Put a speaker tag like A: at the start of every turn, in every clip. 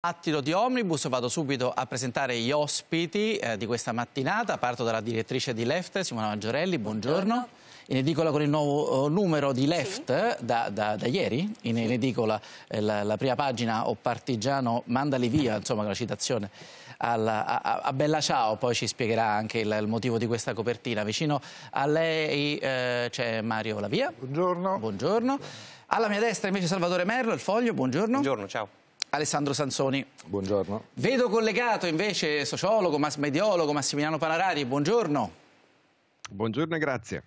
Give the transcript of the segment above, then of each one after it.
A: Attilo di Omnibus, vado subito a presentare gli ospiti eh, di questa mattinata. Parto dalla direttrice di Left, Simona Maggiorelli, buongiorno. buongiorno. In edicola con il nuovo uh, numero di Left sì. Eh, da, da, da, ieri, in, sì. in edicola eh, la, la, prima pagina o Partigiano mandali via, insomma con la citazione alla, a, a, Bella Ciao, poi ci spiegherà anche il, il, motivo di questa copertina. Vicino a lei eh, c'è Mario Lavia. Buongiorno. buongiorno. Alla mia destra invece Salvatore Merlo, il foglio, buongiorno. Buongiorno, ciao. Alessandro Sansoni. Buongiorno. Vedo collegato invece sociologo, mass mediologo Massimiliano Panarari. Buongiorno. Buongiorno e grazie.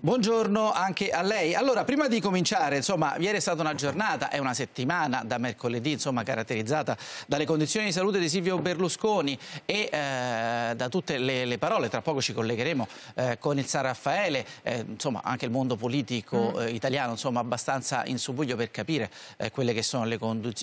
A: Buongiorno anche a lei. Allora, prima di cominciare, insomma, ieri è stata una giornata, è una settimana da mercoledì, insomma, caratterizzata dalle condizioni di salute di Silvio Berlusconi e eh, da tutte le, le, parole, tra poco ci collegheremo eh, con il San Raffaele, eh, insomma, anche il mondo politico mm. eh, italiano, insomma, abbastanza in subbuglio per capire eh, quelle che sono le,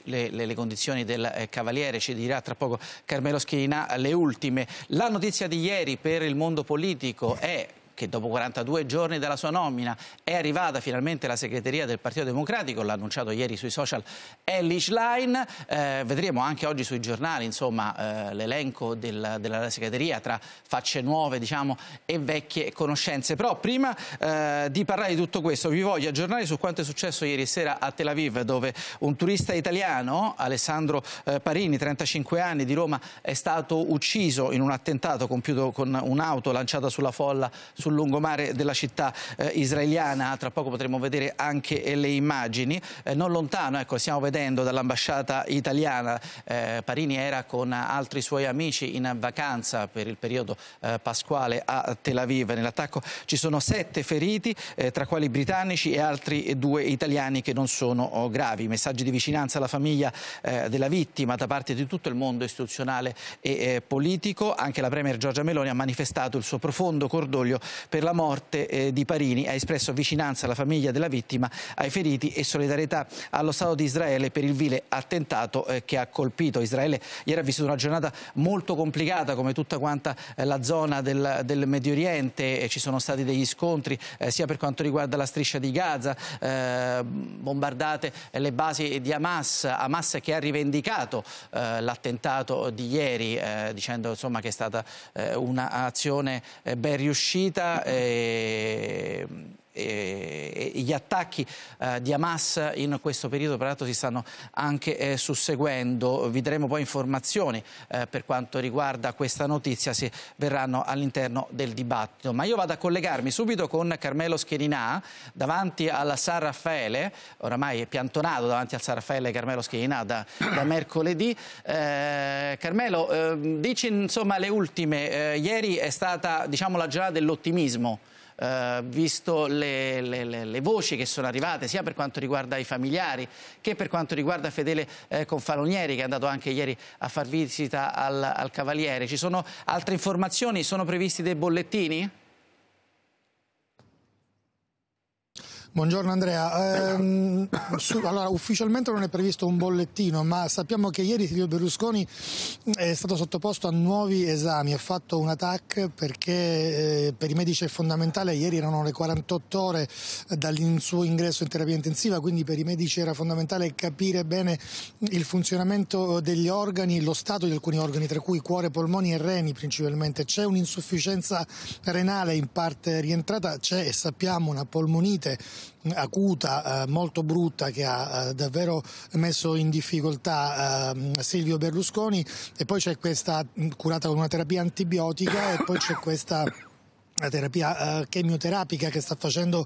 A: le, le condizioni del eh, Cavaliere, ci dirà tra poco Carmelo Schirina le ultime. La notizia di ieri per il mondo politico è che dopo 42 giorni dalla sua nomina è arrivata finalmente la segreteria del Partito Democratico, l'ha annunciato ieri sui social Ellie Schlein, eh, vedremo anche oggi sui giornali insomma, eh, l'elenco del, della segreteria tra facce nuove diciamo, e vecchie conoscenze. Però prima eh, di parlare di tutto questo vi voglio aggiornare su quanto è successo ieri sera a Tel Aviv dove un turista italiano, Alessandro eh, Parini, 35 anni di Roma, è stato ucciso in un attentato compiuto con un'auto lanciata sulla folla su sul lungomare della città eh, israeliana, tra poco potremo vedere anche eh, le immagini, eh, non lontano, ecco, stiamo vedendo dall'ambasciata italiana, eh, Parini era con altri suoi amici in vacanza per il periodo eh, pasquale a Tel Aviv, nell'attacco ci sono sette feriti, tra quali britannici e altri due italiani che non sono oh, gravi, messaggi di vicinanza alla famiglia della vittima da parte di tutto il mondo istituzionale e politico, anche la Premier Giorgia Meloni ha manifestato il suo profondo cordoglio per la morte eh, di Parini ha espresso vicinanza alla famiglia della vittima, ai feriti e solidarietà allo Stato di Israele per il vile attentato eh, che ha colpito Israele. Ieri ha vissuto una giornata molto complicata come tutta quanta eh, la zona del, del Medio Oriente, ci sono stati degli scontri eh, sia per quanto riguarda la striscia di Gaza, eh, bombardate le basi di Hamas, Hamas che ha rivendicato eh, l'attentato di ieri dicendo insomma, che è stata un'azione ben riuscita eh, e, gli attacchi eh, di Hamas in questo periodo peraltro si stanno anche eh, susseguendo. Vi daremo poi informazioni eh, per quanto riguarda questa notizia se verranno all'interno del dibattito. Ma io vado a collegarmi subito con Carmelo Scherinà davanti alla San Raffaele, oramai è piantonato davanti al San Raffaele Carmelo Scherinà da, da mercoledì. Eh, Carmelo, ehm, dici insomma le ultime. Eh, ieri è stata diciamo, la giornata dell'ottimismo eh, visto le, le, le, le, voci che sono arrivate sia per quanto riguarda i familiari che per quanto riguarda Fedele eh, Confalonieri che è andato anche ieri a far visita al, al Cavaliere. Ci sono altre informazioni? Sono previsti dei bollettini?
B: Buongiorno Andrea, eh, su, allora, ufficialmente non è previsto un bollettino ma sappiamo che ieri Silvio Berlusconi eh, è stato sottoposto a nuovi esami, ha fatto un attack perché eh, per i medici è fondamentale, ieri erano le 48 ore eh, dal suo ingresso in terapia intensiva quindi per i medici era fondamentale capire bene il funzionamento degli organi, lo stato di alcuni organi tra cui cuore, polmoni e reni principalmente, c'è un'insufficienza renale in parte rientrata, c'è e sappiamo una polmonite acuta, eh, molto brutta che ha eh, davvero messo in difficoltà eh, Silvio Berlusconi e poi c'è questa mm, curata con una terapia antibiotica e poi c'è questa la terapia eh, chemioterapica che sta facendo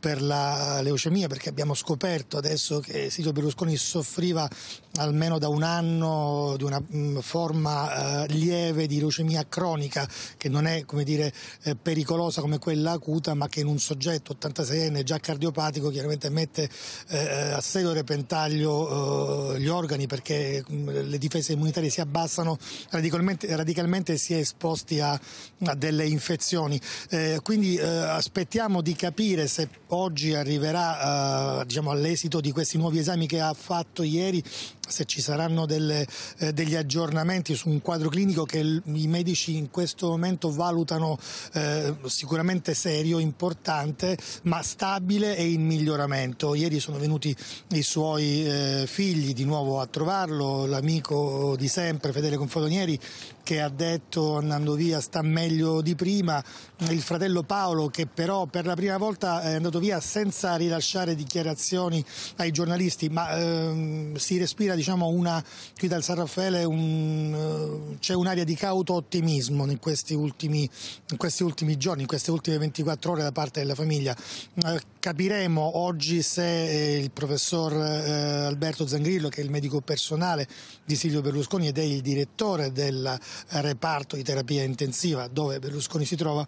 B: per la leucemia, perché abbiamo scoperto adesso che Silvio Berlusconi soffriva almeno da un anno di una mh, mm, forma eh, lieve di leucemia cronica che non è come dire, eh, pericolosa come quella acuta, ma che in un soggetto 86enne già cardiopatico chiaramente mette eh, eh, a serio repentaglio eh, gli organi perché mh, mm, le difese immunitarie si abbassano radicalmente, radicalmente si è esposti a, a delle infezioni. Eh, quindi eh, aspettiamo di capire se oggi arriverà eh, diciamo, all'esito di questi nuovi esami che ha fatto ieri se ci saranno delle, eh, degli aggiornamenti su un quadro clinico che i medici in questo momento valutano eh, sicuramente serio, importante, ma stabile e in miglioramento. Ieri sono venuti i suoi eh, figli di nuovo a trovarlo, l'amico di sempre Fedele Confodonieri, che ha detto andando via sta meglio di prima, il fratello Paolo che però per la prima volta è andato via senza rilasciare dichiarazioni ai giornalisti, ma ehm, si respira diciamo una, qui dal San Raffaele un, eh, c'è un'area di cauto ottimismo in questi, ultimi, in questi ultimi giorni, in queste ultime 24 ore da parte della famiglia eh, Capiremo oggi se eh, il professor eh, Alberto Zangrillo, che è il medico personale di Silvio Berlusconi ed è il direttore del reparto di terapia intensiva dove Berlusconi si trova,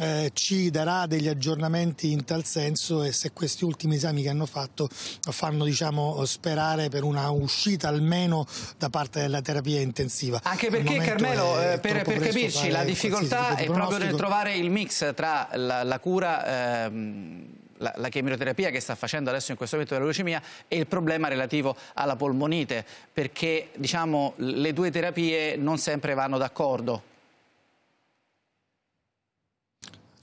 B: eh, ci darà degli aggiornamenti in tal senso e se questi ultimi esami che hanno fatto fanno diciamo, sperare per una uscita almeno da parte della terapia intensiva. Anche perché Carmelo, eh, per, per capirci, la difficoltà di è proprio nel
A: trovare il mix tra la, la cura... Ehm la, la, chemioterapia che sta facendo adesso in questo momento della leucemia e il problema relativo alla polmonite, perché diciamo, le due terapie non sempre vanno d'accordo.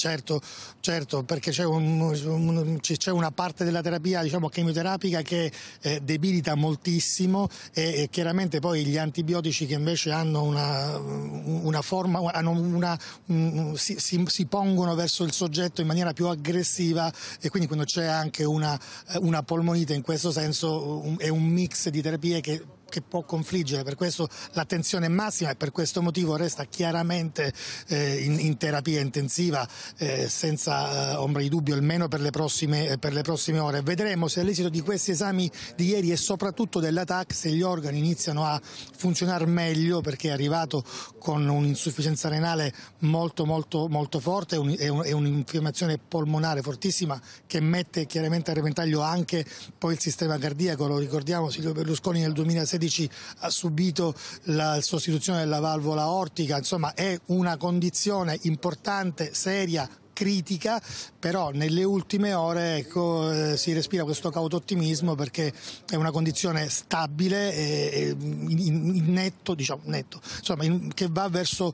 B: certo, certo perché c'è, un, un, una parte della terapia diciamo, chemioterapica che eh, debilita moltissimo e, e, chiaramente poi gli antibiotici che invece hanno una, una forma, hanno una, un, mm, mm, si, si, si, pongono verso il soggetto in maniera più aggressiva e quindi quando c'è anche una, una polmonite in questo senso è un mix di terapie che che può confliggere, per questo l'attenzione è massima e per questo motivo resta chiaramente eh, in, in, terapia intensiva eh, senza eh, ombra di dubbio almeno per le, prossime, per le prossime ore. Vedremo se all'esito di questi esami di ieri e soprattutto dell'ATAC se gli organi iniziano a funzionare meglio perché è arrivato con un'insufficienza renale molto molto molto forte e, e un'infiammazione polmonare fortissima che mette chiaramente a repentaglio anche poi il sistema cardiaco, lo ricordiamo Silvio Berlusconi nel 2006 2016 ha subito la sostituzione della valvola ortica, insomma è una condizione importante, seria, critica, però nelle ultime ore ecco, eh, si respira questo cauto ottimismo perché è una condizione stabile e, in, in netto, diciamo, netto insomma, in, che, va verso,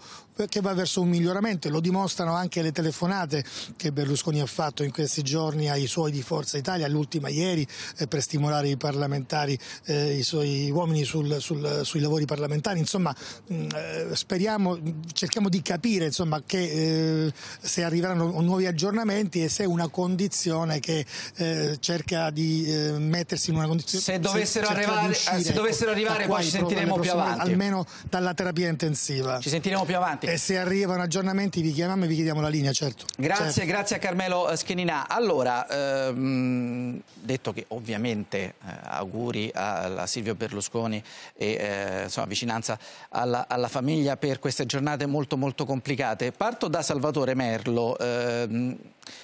B: che va verso un miglioramento lo dimostrano anche le telefonate che Berlusconi ha fatto in questi giorni ai suoi di Forza Italia, l'ultima ieri eh, per stimolare i parlamentari, eh, i suoi uomini sul, sul, sui lavori parlamentari, insomma mh, mm, eh, speriamo, cerchiamo di capire insomma, che eh, se arriveranno nuovi aggiornamenti e se è una condizione che eh, cerca di eh, mettersi in una condizione se dovessero se arrivare, uscire, se dovessero eh, ecco, arrivare poi ci sentiremo più avanti almeno dalla terapia intensiva ci sentiremo più avanti e se arrivano aggiornamenti vi chiamiamo e vi chiediamo la linea certo grazie certo.
A: grazie a Carmelo eh, Scheninà allora ehm, detto che ovviamente eh, auguri a, a Silvio Berlusconi e eh, insomma, vicinanza alla, alla, famiglia per queste giornate molto molto complicate parto da Salvatore Merlo eh, Ehm,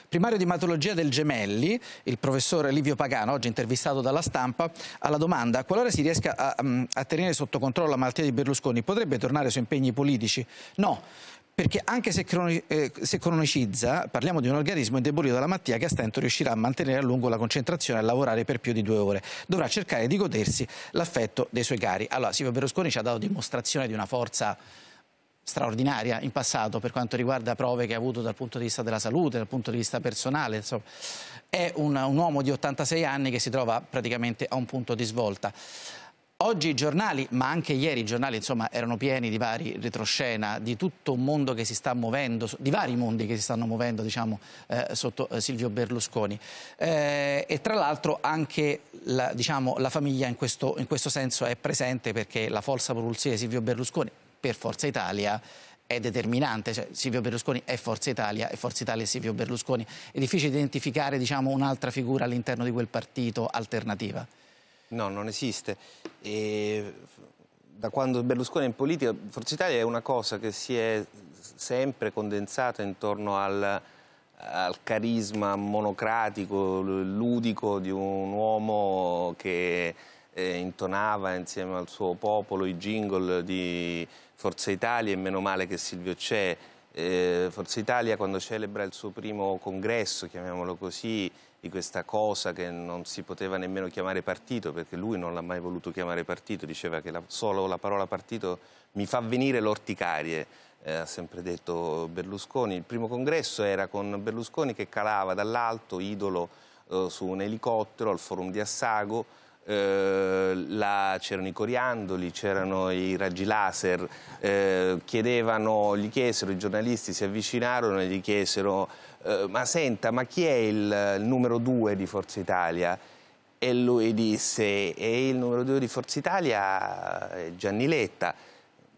A: primario di matologia del Gemelli, il professore Livio Pagano, oggi intervistato dalla stampa, alla domanda qualora si riesca a, mm, a tenere sotto controllo la malattia di Berlusconi, potrebbe tornare su impegni politici? No, perché anche eh, se, cronicizza, parliamo di un organismo indebolito dalla malattia che a stento riuscirà a mantenere a lungo la concentrazione e a lavorare per più di due ore. Dovrà cercare di godersi l'affetto dei suoi cari. Allora, Silvio Berlusconi ci ha dato dimostrazione di una forza straordinaria in passato per quanto riguarda prove che ha avuto dal punto di vista della salute, dal punto di vista personale. Insomma, è un, un uomo di 86 anni che si trova praticamente a un punto di svolta. Oggi i giornali, ma anche ieri i giornali insomma, erano pieni di vari retroscena, di tutto un mondo che si sta muovendo, di vari mondi che si stanno muovendo diciamo, eh, sotto eh, Silvio Berlusconi. Eh, e tra l'altro anche la, diciamo, la famiglia in questo, in questo senso è presente perché la forza propulsiva di Silvio Berlusconi, per Forza Italia è determinante, cioè, Silvio Berlusconi è Forza Italia e Forza Italia è Silvio Berlusconi. È difficile identificare diciamo, un'altra figura all'interno di quel partito alternativa.
C: No, non esiste. E da quando Berlusconi è in politica, Forza Italia è una cosa che si è sempre condensata intorno al, al carisma monocratico, ludico di un uomo che eh, intonava insieme al suo popolo i jingle di Forza Italia e meno male che Silvio c'è. Eh, Forza Italia quando celebra il suo primo congresso, chiamiamolo così, di questa cosa che non si poteva nemmeno chiamare partito perché lui non l'ha mai voluto chiamare partito, diceva che la, solo la parola partito mi fa venire l'orticarie, eh, ha sempre detto Berlusconi. Il primo congresso era con Berlusconi che calava dall'alto, idolo, eh, su un elicottero al forum di Assago, eh, la, c'erano i coriandoli, c'erano i raggi laser, eh, chiedevano, gli chiesero, i giornalisti si avvicinarono e gli chiesero eh, ma senta, ma chi è il, il numero due di Forza Italia? E lui disse, e il numero due di Forza Italia è Gianni Letta,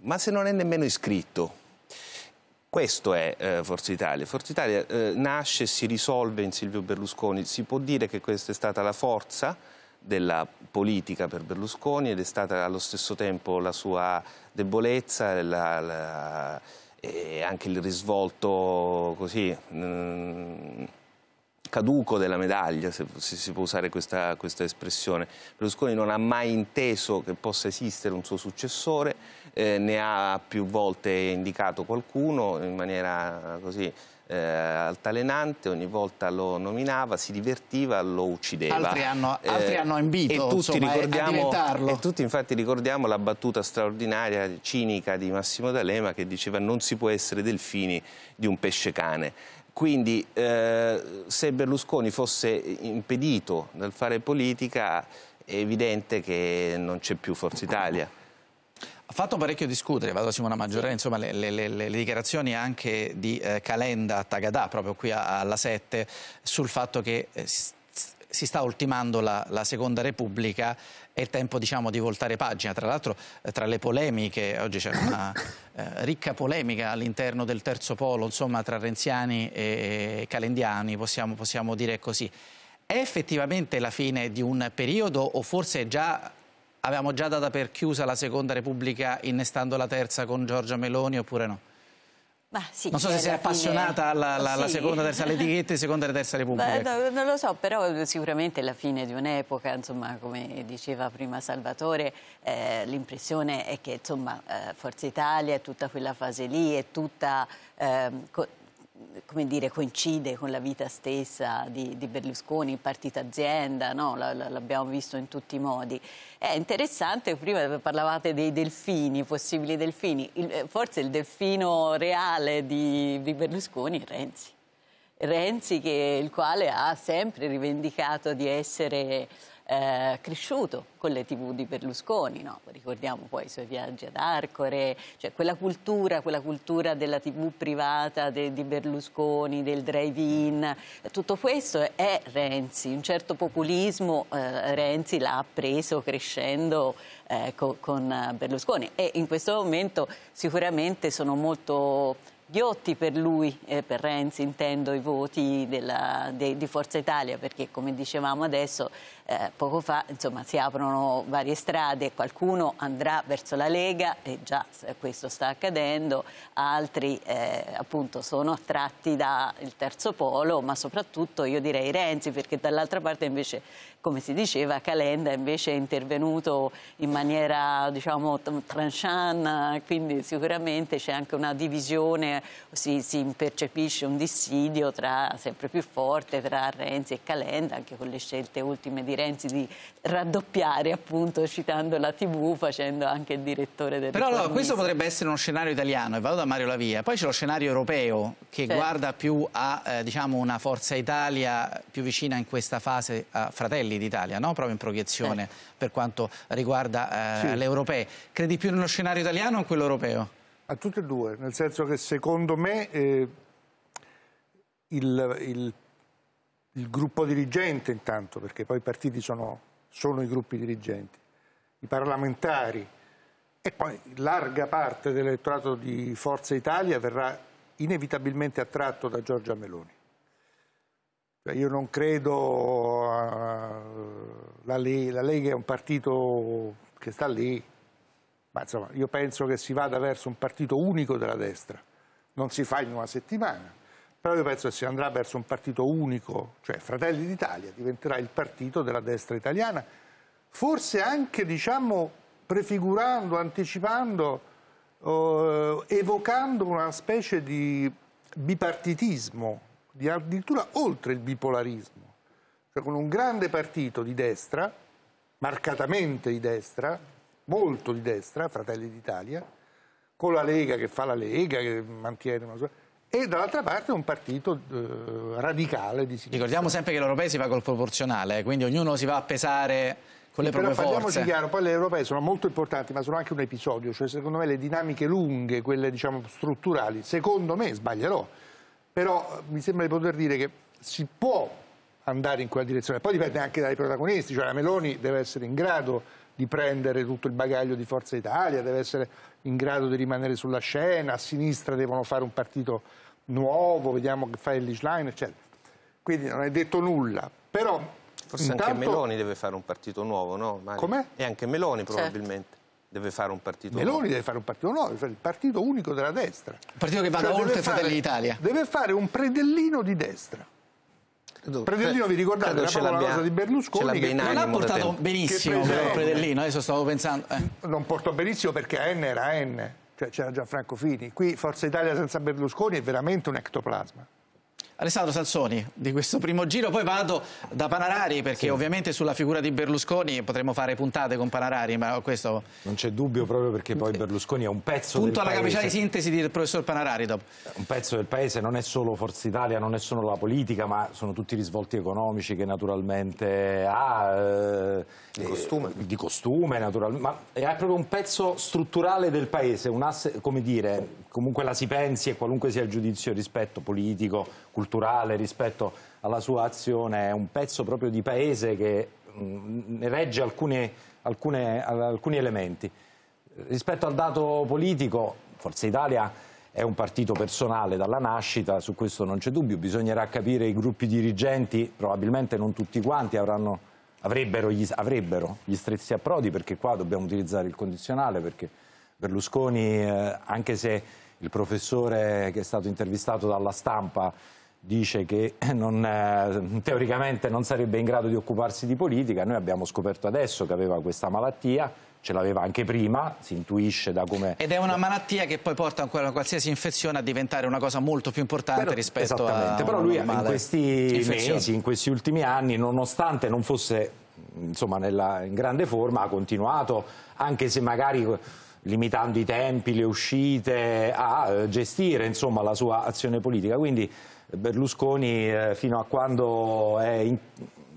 C: ma se non è nemmeno iscritto. Questo è eh, Forza Italia. Forza Italia eh, nasce e si risolve in Silvio Berlusconi. Si può dire che questa è stata la forza della politica per Berlusconi ed è stata allo stesso tempo la sua debolezza la, la, e anche il risvolto così mh, mm, caduco della medaglia, se, se si può usare questa, questa, espressione. Berlusconi non ha mai inteso che possa esistere un suo successore, eh, ne ha più volte indicato qualcuno in maniera così eh, altalenante, ogni volta lo nominava, si divertiva, lo uccideva. Altri hanno, eh, altri hanno
A: ambito, e tutti insomma, ricordiamo, a
C: E tutti infatti ricordiamo la battuta straordinaria, cinica di Massimo D'Alema che diceva non si può essere delfini di un pesce cane. Quindi eh, se Berlusconi fosse impedito dal fare politica è evidente che non c'è più Forza Italia.
A: Ha fatto parecchio discutere, vado a Simona Maggiore, insomma le, le, le, le, dichiarazioni anche di eh, Calenda a Tagadà, proprio qui a, alla 7, sul fatto che eh, si sta ultimando la, la, Seconda Repubblica, è il tempo diciamo, di voltare pagina. Tra l'altro eh, tra le polemiche, oggi c'è una eh, ricca polemica all'interno del terzo polo, insomma tra renziani e calendiani, possiamo, possiamo dire così. È effettivamente la fine di un periodo o forse già avevamo già data per chiusa la seconda repubblica innestando la terza con Giorgia Meloni oppure no?
D: Sì, non so se cioè, sei appassionata fine... alla, alla, alla seconda, terza, alle
A: etichette seconda e terza repubblica. Beh,
D: no, non lo so, però sicuramente la fine di un'epoca, insomma, come diceva prima Salvatore, eh, l'impressione è che insomma, eh, Forza Italia e tutta quella fase lì e tutta eh, come dire, coincide con la vita stessa di, di Berlusconi, partita azienda, no? l'abbiamo visto in tutti i modi. È interessante, prima parlavate dei delfini, possibili delfini, il, eh, forse il delfino reale di, di Berlusconi è Renzi. Renzi, che, il quale ha sempre rivendicato di essere eh, cresciuto con le tv di Berlusconi, no? ricordiamo poi i suoi viaggi ad Arcore, cioè quella cultura, quella cultura della tv privata de, di Berlusconi, del drive-in, tutto questo è Renzi, un certo populismo eh, Renzi l'ha preso crescendo eh, co, con Berlusconi e in questo momento sicuramente sono molto ghiotti per lui, eh, per Renzi intendo i voti della, de, di Forza Italia perché come dicevamo adesso eh, poco fa insomma, si aprono varie strade, qualcuno andrà verso la Lega e già questo sta accadendo, altri eh, appunto sono attratti dal terzo polo ma soprattutto io direi Renzi perché dall'altra parte invece come si diceva, Calenda invece è intervenuto in maniera diciamo, tranchant, quindi sicuramente c'è anche una divisione, si, si percepisce un dissidio tra, sempre più forte tra Renzi e Calenda, anche con le scelte ultime di Renzi di raddoppiare, appunto, citando la TV, facendo anche il direttore del Però allora, questo
A: potrebbe essere uno scenario italiano, e vado da Mario Lavia. Poi c'è lo scenario europeo che certo. guarda più a eh, diciamo una Forza Italia più vicina in questa fase a Fratelli quelli d'Italia, no? proprio in proiezione eh. per quanto riguarda eh, sì. le europee. Credi più nello scenario italiano o in quello europeo?
E: A tutte e due, nel senso che secondo me eh, il, il, il, gruppo dirigente intanto, perché poi i partiti sono, sono i gruppi dirigenti, i parlamentari e poi larga parte dell'elettorato di Forza Italia verrà inevitabilmente attratto da Giorgia Meloni io non credo, a... Eh, la, Lega, la Lega è un partito che sta lì, ma insomma io penso che si vada verso un partito unico della destra, non si fa in una settimana, però io penso che si andrà verso un partito unico, cioè Fratelli d'Italia diventerà il partito della destra italiana, forse anche diciamo prefigurando, anticipando, eh, evocando una specie di bipartitismo di addirittura oltre il bipolarismo, cioè con un grande partito di destra, marcatamente di destra, molto di destra, Fratelli d'Italia, con la Lega che fa la Lega, che mantiene una sua
A: e dall'altra parte un partito eh, radicale di sinistra. Ricordiamo sempre che l'europeo si va col proporzionale, eh, quindi ognuno si va a pesare con le sì, proprie però forze. chiaro,
E: poi le europee sono molto importanti, ma sono anche un episodio, cioè secondo me le dinamiche lunghe, quelle diciamo strutturali, secondo me sbaglierò, però eh, mi sembra di poter dire che si può andare in quella direzione, poi dipende anche dai protagonisti, cioè la Meloni deve essere in grado di prendere tutto il bagaglio di Forza Italia, deve essere in grado di rimanere sulla scena, a sinistra devono fare un partito nuovo, vediamo che fa il Line, eccetera. Quindi non è detto nulla, però... Forse intanto... anche Meloni
C: deve fare un partito nuovo, no? Come? E anche Meloni certo. probabilmente. Certo. Deve fare un partito Meloni nuovo. deve
E: fare un partito nuovo, cioè il partito unico della destra. Un
A: partito che vada cioè oltre Fratelli d'Italia.
E: Deve fare un predellino di destra. Credo, Predellino, vi ricordate, era la cosa di Berlusconi che non ha portato benissimo però, Predellino, adesso stavo pensando... Eh. Non portò benissimo perché AN era AN, cioè c'era Gianfranco Fini. Qui Forza Italia senza Berlusconi è veramente un ectoplasma.
A: Alessandro Salsoni, di questo primo giro, poi vado da Panarari perché sì. ovviamente sulla figura di Berlusconi potremmo fare puntate con Panarari, ma questo... Non c'è dubbio proprio perché poi Berlusconi è un pezzo del paese. Punto alla capacità di sintesi del professor Panarari dopo. Un pezzo del paese, non è solo Forza
F: Italia, non è solo la politica, ma sono tutti i risvolti economici che naturalmente ha... Eh, di costume. Eh, di costume, naturalmente, ma è proprio un pezzo strutturale del paese, un asse, come dire, comunque la si pensi e qualunque sia il giudizio rispetto politico culturale rispetto alla sua azione, è un pezzo proprio di paese che mh, mm, regge alcune, alcune, alcuni elementi. Rispetto al dato politico, Forza Italia è un partito personale dalla nascita, su questo non c'è dubbio, bisognerà capire i gruppi dirigenti, probabilmente non tutti quanti avranno, avrebbero, gli, avrebbero gli strizzi a perché qua dobbiamo utilizzare il condizionale, perché Berlusconi, eh, anche se il professore che è stato intervistato dalla stampa dice che non, eh, teoricamente non sarebbe in grado di occuparsi di politica, noi abbiamo scoperto adesso che aveva questa malattia, ce l'aveva anche prima, si intuisce da come...
A: Ed è una malattia che poi porta ancora a qualsiasi infezione a diventare una cosa molto più importante però, rispetto a... Esattamente, però lui in questi infezione. mesi,
F: in questi ultimi anni, nonostante non fosse insomma, nella, in grande forma, ha continuato, anche se magari limitando i tempi, le uscite, a eh, gestire insomma, la sua azione politica. Quindi Berlusconi eh, fino a quando è in,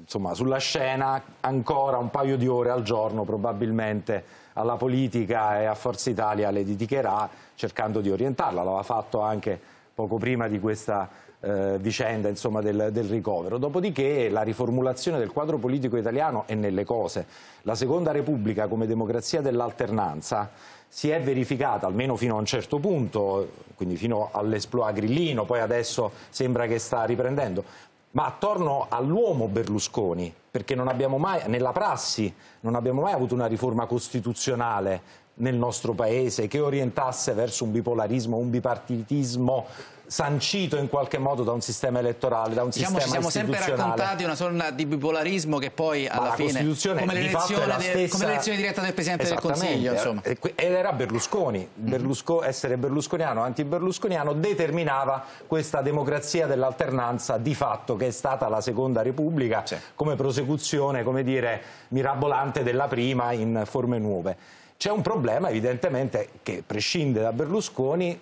F: insomma, sulla scena ancora un paio di ore al giorno probabilmente alla politica e a Forza Italia le dedicherà cercando di orientarla, l'aveva fatto anche poco prima di questa eh, vicenda insomma, del, del, ricovero. Dopodiché la riformulazione del quadro politico italiano è nelle cose. La Seconda Repubblica come democrazia dell'alternanza si è verificata almeno fino a un certo punto, quindi fino all'esploa Grillino, poi adesso sembra che sta riprendendo, ma attorno all'uomo Berlusconi, perché non abbiamo mai, nella prassi non abbiamo mai avuto una riforma costituzionale nel nostro paese che orientasse verso un bipolarismo, un bipartitismo sancito in qualche modo da un sistema elettorale, da un diciamo, sistema ci siamo sempre raccontati
A: una sorta di bipolarismo che poi alla la fine come l'elezione stessa... diretta del Presidente del Consiglio insomma.
F: ed era Berlusconi mhm. Berlusco, essere berlusconiano, anti-berlusconiano determinava questa democrazia dell'alternanza di fatto che è stata la seconda repubblica sì. come prosecuzione come dire, mirabolante della prima in forme nuove c'è un problema evidentemente che prescinde da Berlusconi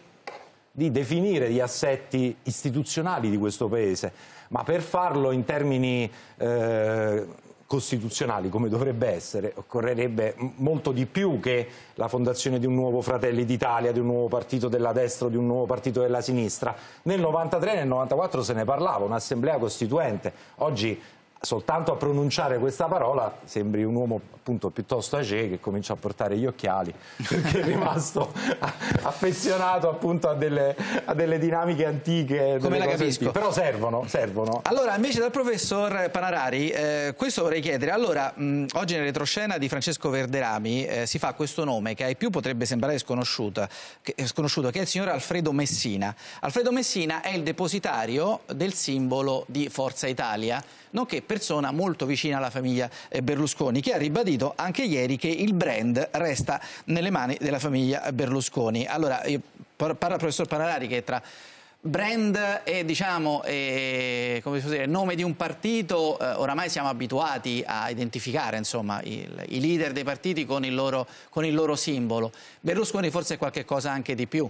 F: di definire gli assetti istituzionali di questo Paese, ma per farlo in termini eh, costituzionali, come dovrebbe essere, occorrerebbe molto di più che la fondazione di un nuovo Fratelli d'Italia, di un nuovo partito della destra, o di un nuovo partito della sinistra. Nel 1993 e nel 1994 se ne parlava, un'assemblea costituente. Oggi soltanto a pronunciare questa parola sembri un uomo appunto piuttosto agé che comincia a portare gli occhiali perché è rimasto affezionato appunto a delle, a delle dinamiche antiche come la capisco però servono, servono
A: allora invece dal professor Panarari eh, questo vorrei chiedere allora mh, oggi nella retroscena di Francesco Verderami eh, si fa questo nome che ai più potrebbe sembrare sconosciuto che, eh, sconosciuto che è il signor Alfredo Messina Alfredo Messina è il depositario del simbolo di Forza Italia nonché persona molto vicina alla famiglia eh, Berlusconi, che ha ribadito anche ieri che il brand resta nelle mani della famiglia Berlusconi. Allora, parla il professor Panarari che tra brand e diciamo, eh, dire, nome di un partito eh, oramai siamo abituati a identificare insomma, il, i leader dei partiti con il, loro, con il loro simbolo. Berlusconi forse è qualche cosa anche di più.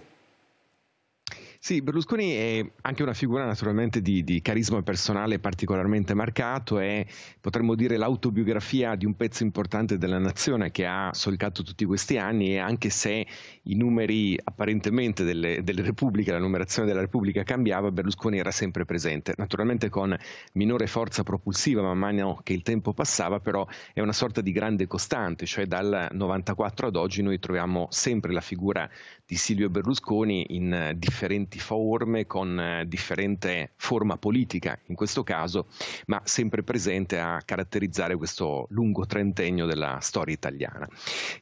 G: Sì, Berlusconi è anche una figura naturalmente di, di, carisma personale particolarmente marcato, è potremmo dire l'autobiografia di un pezzo importante della nazione che ha solcato tutti questi anni e anche se i numeri apparentemente delle, delle repubbliche, la numerazione della Repubblica cambiava, Berlusconi era sempre presente, naturalmente con minore forza propulsiva man mano che il tempo passava, però è una sorta di grande costante, cioè dal 94 ad oggi noi troviamo sempre la figura di Silvio Berlusconi in eh, differenti forme, con eh, differente forma politica in questo caso, ma sempre presente a caratterizzare questo lungo trentennio della storia italiana.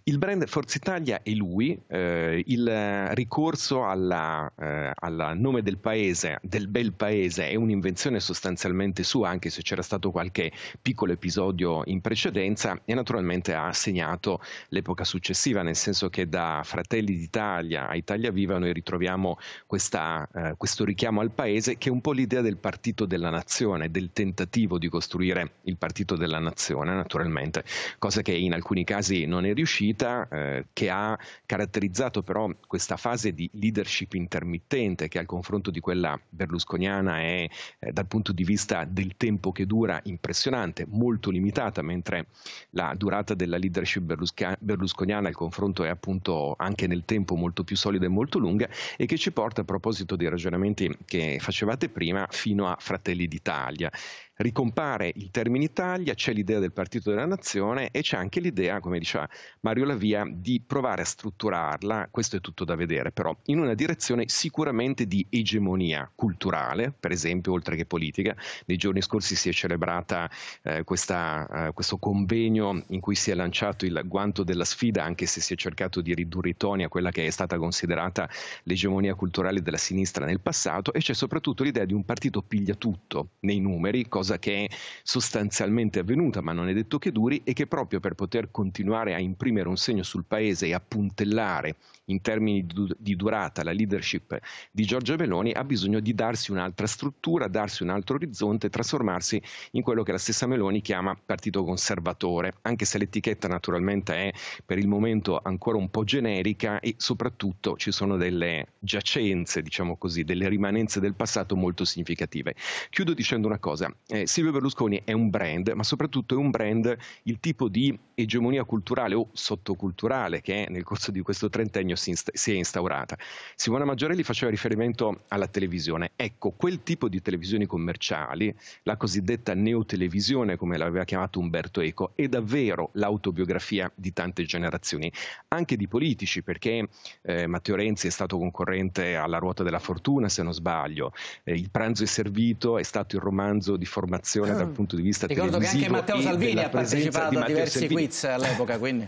G: Il brand Forza Italia è lui, eh, il ricorso eh, al eh, nome del paese, del bel paese, è un'invenzione sostanzialmente sua, anche se c'era stato qualche piccolo episodio in precedenza, e naturalmente ha segnato l'epoca successiva, nel senso che da Fratelli d'Italia Italia. A Italia Viva noi ritroviamo questa, eh, questo richiamo al paese che è un po' l'idea del partito della nazione, del tentativo di costruire il partito della nazione, naturalmente, cosa che in alcuni casi non è riuscita, eh, che ha caratterizzato però questa fase di leadership intermittente che al confronto di quella berlusconiana è eh, dal punto di vista del tempo che dura impressionante, molto limitata, mentre la durata della leadership berlusca- berlusconiana al confronto è appunto anche nel tempo molto più più solide e molto lunga e che ci porta a proposito dei ragionamenti che facevate prima fino a Fratelli d'Italia ricompare il termine Italia, c'è l'idea del partito della nazione e c'è anche l'idea, come diceva Mario Lavia, di provare a strutturarla, questo è tutto da vedere, però in una direzione sicuramente di egemonia culturale, per esempio, oltre che politica. Nei giorni scorsi si è celebrata eh, questa, eh, questo convegno in cui si è lanciato il guanto della sfida, anche se si è cercato di ridurre i toni a quella che è stata considerata l'egemonia culturale della sinistra nel passato, e c'è soprattutto l'idea di un partito piglia tutto nei numeri, cosa cosa che è sostanzialmente avvenuta, ma non è detto che duri, e che proprio per poter continuare a imprimere un segno sul paese e a puntellare in termini di durata la leadership di Giorgia Meloni ha bisogno di darsi un'altra struttura, darsi un altro orizzonte, trasformarsi in quello che la stessa Meloni chiama partito conservatore, anche se l'etichetta naturalmente è per il momento ancora un po' generica e soprattutto ci sono delle giacenze, diciamo così, delle rimanenze del passato molto significative. Chiudo dicendo una cosa, eh, eh, Silvio Berlusconi è un brand, ma soprattutto è un brand il tipo di egemonia culturale o sottoculturale che nel corso di questo trentennio si, insta- si è instaurata. Simona Maggiorelli faceva riferimento alla televisione. Ecco, quel tipo di televisioni commerciali, la cosiddetta neotelevisione, come l'aveva chiamato Umberto Eco, è davvero l'autobiografia di tante generazioni, anche di politici, perché eh, Matteo Renzi è stato concorrente alla ruota della fortuna, se non sbaglio, eh, Il pranzo è servito è stato il romanzo di formazione formazione dal mm. punto di vista Ricordo televisivo. Ricordo che anche Matteo Salvini ha partecipato
A: a diversi Salvini. quiz all'epoca, quindi.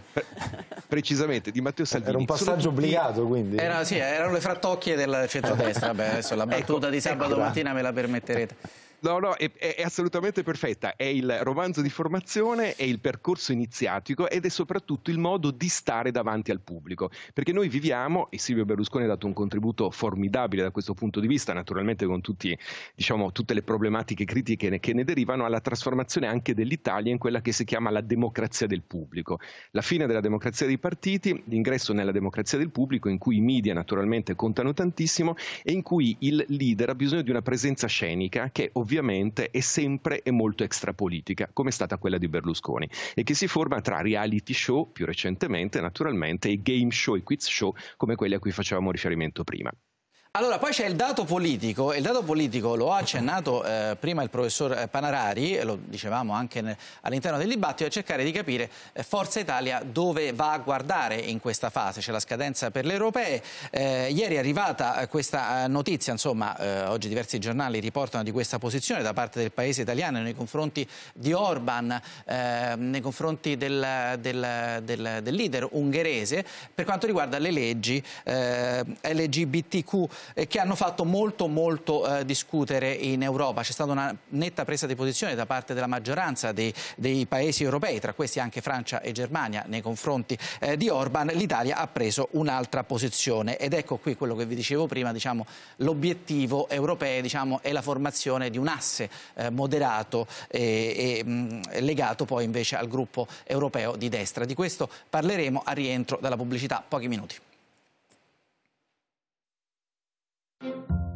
A: Precisamente, di Matteo Salvini. Era un passaggio Sono... obbligato, quindi. Era, sì, erano le frattocchie del centrodestra, vabbè, adesso la ecco, battuta ecco, di sabato ecco, mattina me la
G: permetterete. No, no, è, è, assolutamente perfetta. È il romanzo di formazione, è il percorso iniziatico ed è soprattutto il modo di stare davanti al pubblico. Perché noi viviamo, e Silvio Berlusconi ha dato un contributo formidabile da questo punto di vista, naturalmente con tutti, diciamo, tutte le problematiche critiche che ne, che ne derivano, alla trasformazione anche dell'Italia in quella che si chiama la democrazia del pubblico. La fine della democrazia dei partiti, l'ingresso nella democrazia del pubblico, in cui i media naturalmente contano tantissimo e in cui il leader ha bisogno di una presenza scenica che ovviamente ovviamente è sempre e molto extrapolitica, come è stata quella di Berlusconi, e che si forma tra reality show, più recentemente naturalmente, e game show e quiz show come quelli a cui facevamo riferimento prima.
A: Allora, poi c'è il dato politico, il dato politico lo ha accennato eh, prima il professor eh, Panarari, lo dicevamo anche all'interno del dibattito, è cercare di capire eh, Forza Italia dove va a guardare in questa fase, c'è la scadenza per le europee, eh, ieri è arrivata eh, questa eh, notizia, insomma oggi diversi giornali riportano di questa posizione da parte del paese italiano nei confronti di Orban, ehm, nei confronti del, del, del, del, leader ungherese per quanto riguarda le leggi ehm, LGBTQ eh, che hanno fatto molto molto eh, discutere in Europa. C'è stata una netta presa di posizione da parte della maggioranza dei, dei paesi europei, tra questi anche Francia e Germania, nei confronti eh, di Orban. L'Italia ha preso un'altra posizione ed ecco qui quello che vi dicevo prima, diciamo, l'obiettivo europeo diciamo, è la formazione di un asse eh, moderato e, mh, legato poi invece al gruppo europeo di destra. Di questo parleremo a rientro dalla pubblicità, pochi minuti. Thank you.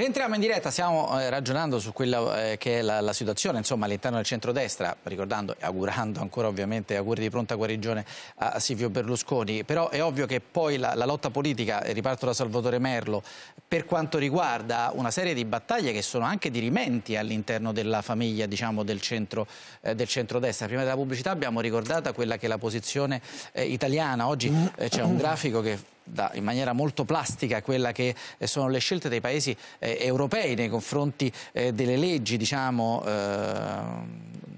A: Rientriamo in diretta, stiamo eh, ragionando su quella eh, che è la, la situazione insomma, all'interno del centrodestra, ricordando e augurando ancora ovviamente auguri di pronta guarigione a Silvio Berlusconi, però è ovvio che poi la, la lotta politica, riparto da Salvatore Merlo, per quanto riguarda una serie di battaglie che sono anche dirimenti all'interno della famiglia diciamo, del, centro, eh, del centrodestra. Prima della pubblicità abbiamo ricordato quella che è la posizione eh, italiana, oggi eh, c'è un grafico che da, in maniera molto plastica quelle che eh, sono le scelte dei paesi eh, europei nei confronti eh, delle leggi, diciamo, eh,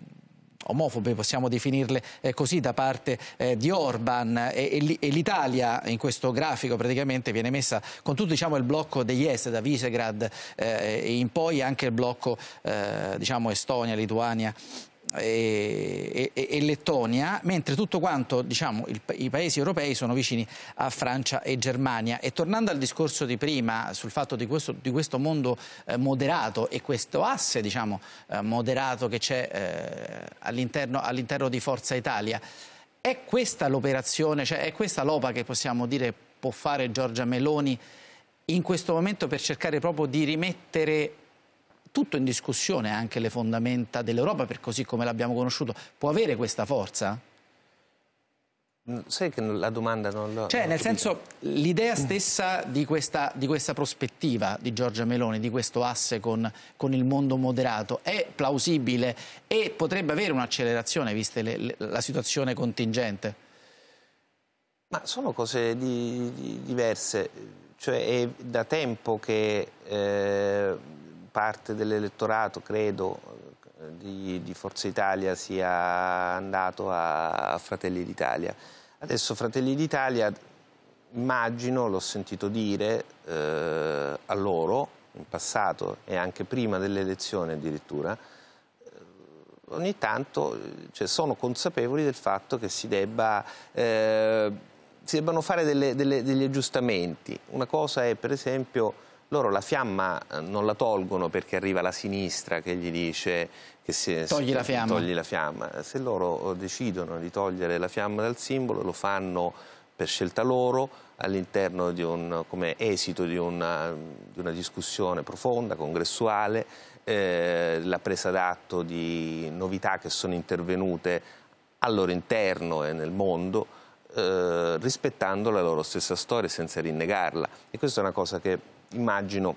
A: omofobe, possiamo definirle eh, così, da parte di Orban e, l'Italia in questo grafico praticamente viene messa con tutto diciamo, il blocco degli est, da Visegrad e in poi anche il blocco diciamo, Estonia, Lituania eh, e, e, e, Lettonia, mentre tutto quanto diciamo, il, i paesi europei sono vicini a Francia e Germania. E tornando al discorso di prima sul fatto di questo, di questo mondo eh, moderato e questo asse diciamo, eh, moderato che c'è eh, all'interno, all di Forza Italia, è questa l'operazione, cioè è questa l'OPA che possiamo dire può fare Giorgia Meloni in questo momento per cercare proprio di rimettere tutto in discussione anche le fondamenta dell'Europa, per così come l'abbiamo conosciuto, può avere questa forza? Mm, sai che la domanda non l'ho... Cioè, non nel senso, l'idea stessa di questa, di questa, prospettiva di Giorgia Meloni, di questo asse con, con, il mondo moderato, è plausibile e potrebbe avere un'accelerazione, vista la situazione contingente?
C: Ma sono cose di, di, diverse. Cioè, è da tempo che... Eh parte dell'elettorato, credo, eh, di, di, Forza Italia sia andato a, a Fratelli d'Italia. Adesso Fratelli d'Italia, immagino, l'ho sentito dire eh, a loro, in passato e anche prima dell'elezione addirittura, eh, ogni tanto cioè, sono consapevoli del fatto che si, debba, eh, si debbano fare delle, delle, degli aggiustamenti. Una cosa è per esempio loro la fiamma eh, non la tolgono perché arriva la sinistra che gli dice che si, togli, si, la fiamma. togli la fiamma. Eh, se loro eh, decidono di togliere la fiamma dal simbolo lo fanno per scelta loro all'interno di un, come esito di una, di una discussione profonda, congressuale, eh, la presa d'atto di novità che sono intervenute al loro interno e nel mondo eh, rispettando la loro stessa storia senza rinnegarla e questa è una cosa che immagino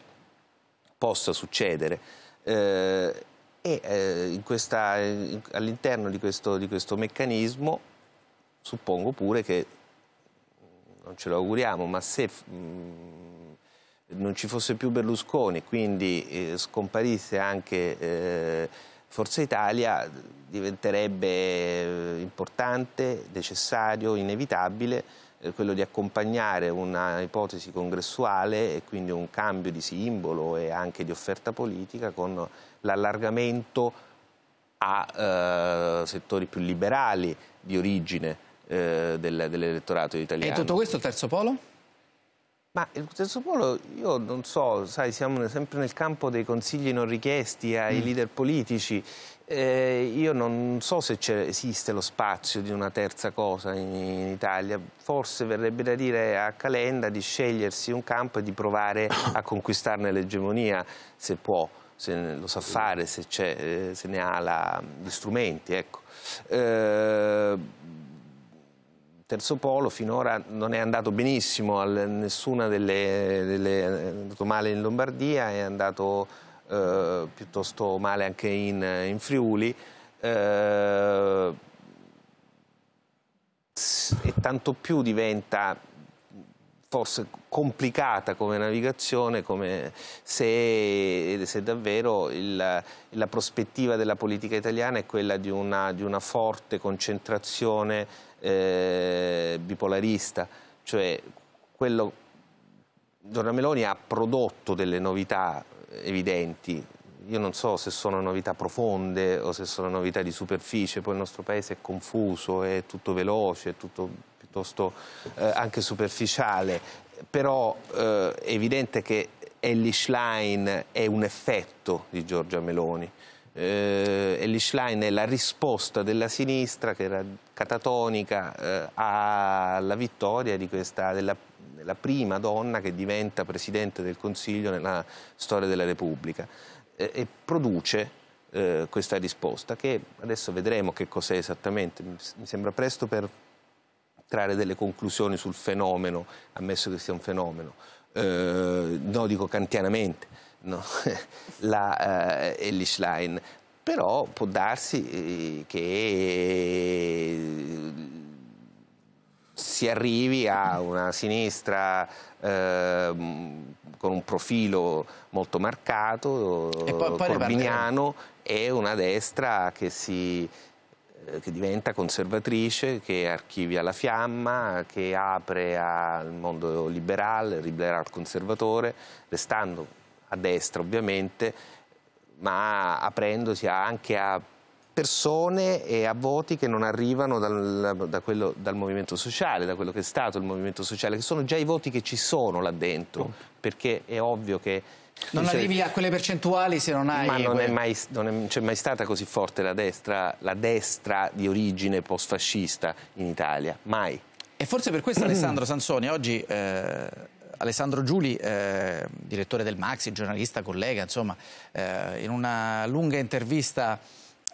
C: possa succedere. Eh, e eh, all'interno di, di questo, meccanismo suppongo pure che, non ce lo auguriamo, ma se mh, mm, non ci fosse più Berlusconi, e quindi eh, scomparisse anche eh, Forza Italia, diventerebbe eh, importante, necessario, inevitabile eh, quello di accompagnare una ipotesi congressuale e quindi un cambio di simbolo e anche di offerta politica con l'allargamento a eh, settori più liberali di origine eh, del, dell'elettorato italiano. E tutto questo il terzo polo? Ma il terzo polo, io non so, sai, siamo sempre nel campo dei consigli non richiesti ai mm. leader politici. Eh, io non so se esiste lo spazio di una terza cosa in, in, Italia, forse verrebbe da dire a Calenda di scegliersi un campo e di provare a conquistarne l'egemonia se può, se lo sa fare, se, eh, se ne ha la, gli strumenti. Ecco. Eh, terzo polo finora non è andato benissimo, al, nessuna delle, delle, è andato male in Lombardia, è andato eh, piuttosto male anche in, in Friuli. Eh, e tanto più diventa forse complicata come navigazione come se, se davvero il, la prospettiva della politica italiana è quella di una, di una forte concentrazione eh, bipolarista, cioè quello Giorgia Meloni ha prodotto delle novità evidenti. Io non so se sono novità profonde o se sono novità di superficie, poi il nostro paese è confuso, è tutto veloce, è tutto piuttosto eh, anche superficiale, però eh, è evidente che Ellie Schlein è un effetto di Giorgia Meloni. Eh, Ellie Schlein è la risposta della sinistra che era catatonica eh, alla vittoria questa, della la prima donna che diventa Presidente del Consiglio nella storia della Repubblica eh, e produce eh, questa risposta che adesso vedremo che cos'è esattamente, mi sembra presto per trarre delle conclusioni sul fenomeno, ammesso che sia un fenomeno, eh, no dico kantianamente, no? la eh, Elish Line, però può darsi eh, che si arrivi a una sinistra eh, con un profilo molto marcato, e corbiniano, e una destra che si eh, che diventa conservatrice, che archivia la fiamma, che apre al mondo liberale, liberal conservatore, restando a destra ovviamente, ma aprendosi anche a persone e a voti che non arrivano dal, da quello, dal, movimento sociale, da quello che è stato il movimento sociale, che sono già i voti che ci sono là dentro, perché è ovvio che... Non dice, cioè arrivi
A: a quelle percentuali se non hai... Ma non, quelle... è mai,
C: non c'è cioè, mai stata così forte la destra, la destra di origine post-fascista in Italia, mai.
A: E forse per questo Alessandro Sansoni oggi... Eh... Alessandro Giuli, eh, direttore del Maxi, giornalista, collega, insomma, eh, in una lunga intervista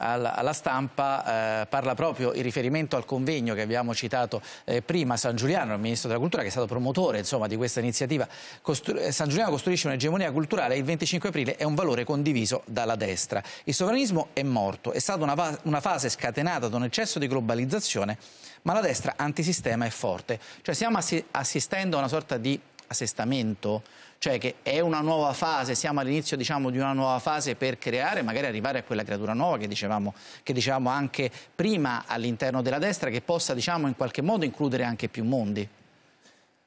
A: alla, alla stampa eh, parla proprio in riferimento al convegno che abbiamo citato eh, prima, San Giuliano, il ministro della cultura, che è stato promotore insomma, di questa iniziativa. Costru eh, San Giuliano costruisce un'egemonia culturale, il 25 aprile è un valore condiviso dalla destra. Il sovranismo è morto, è stata una, una fase scatenata da un eccesso di globalizzazione, ma la destra antisistema è forte. Cioè stiamo assi assistendo a una sorta di assestamento, cioè che è una nuova fase, siamo all'inizio diciamo, di una nuova fase per creare, magari arrivare a quella creatura nuova che dicevamo, che dicevamo anche prima all'interno della destra, che possa diciamo, in qualche modo includere anche più mondi.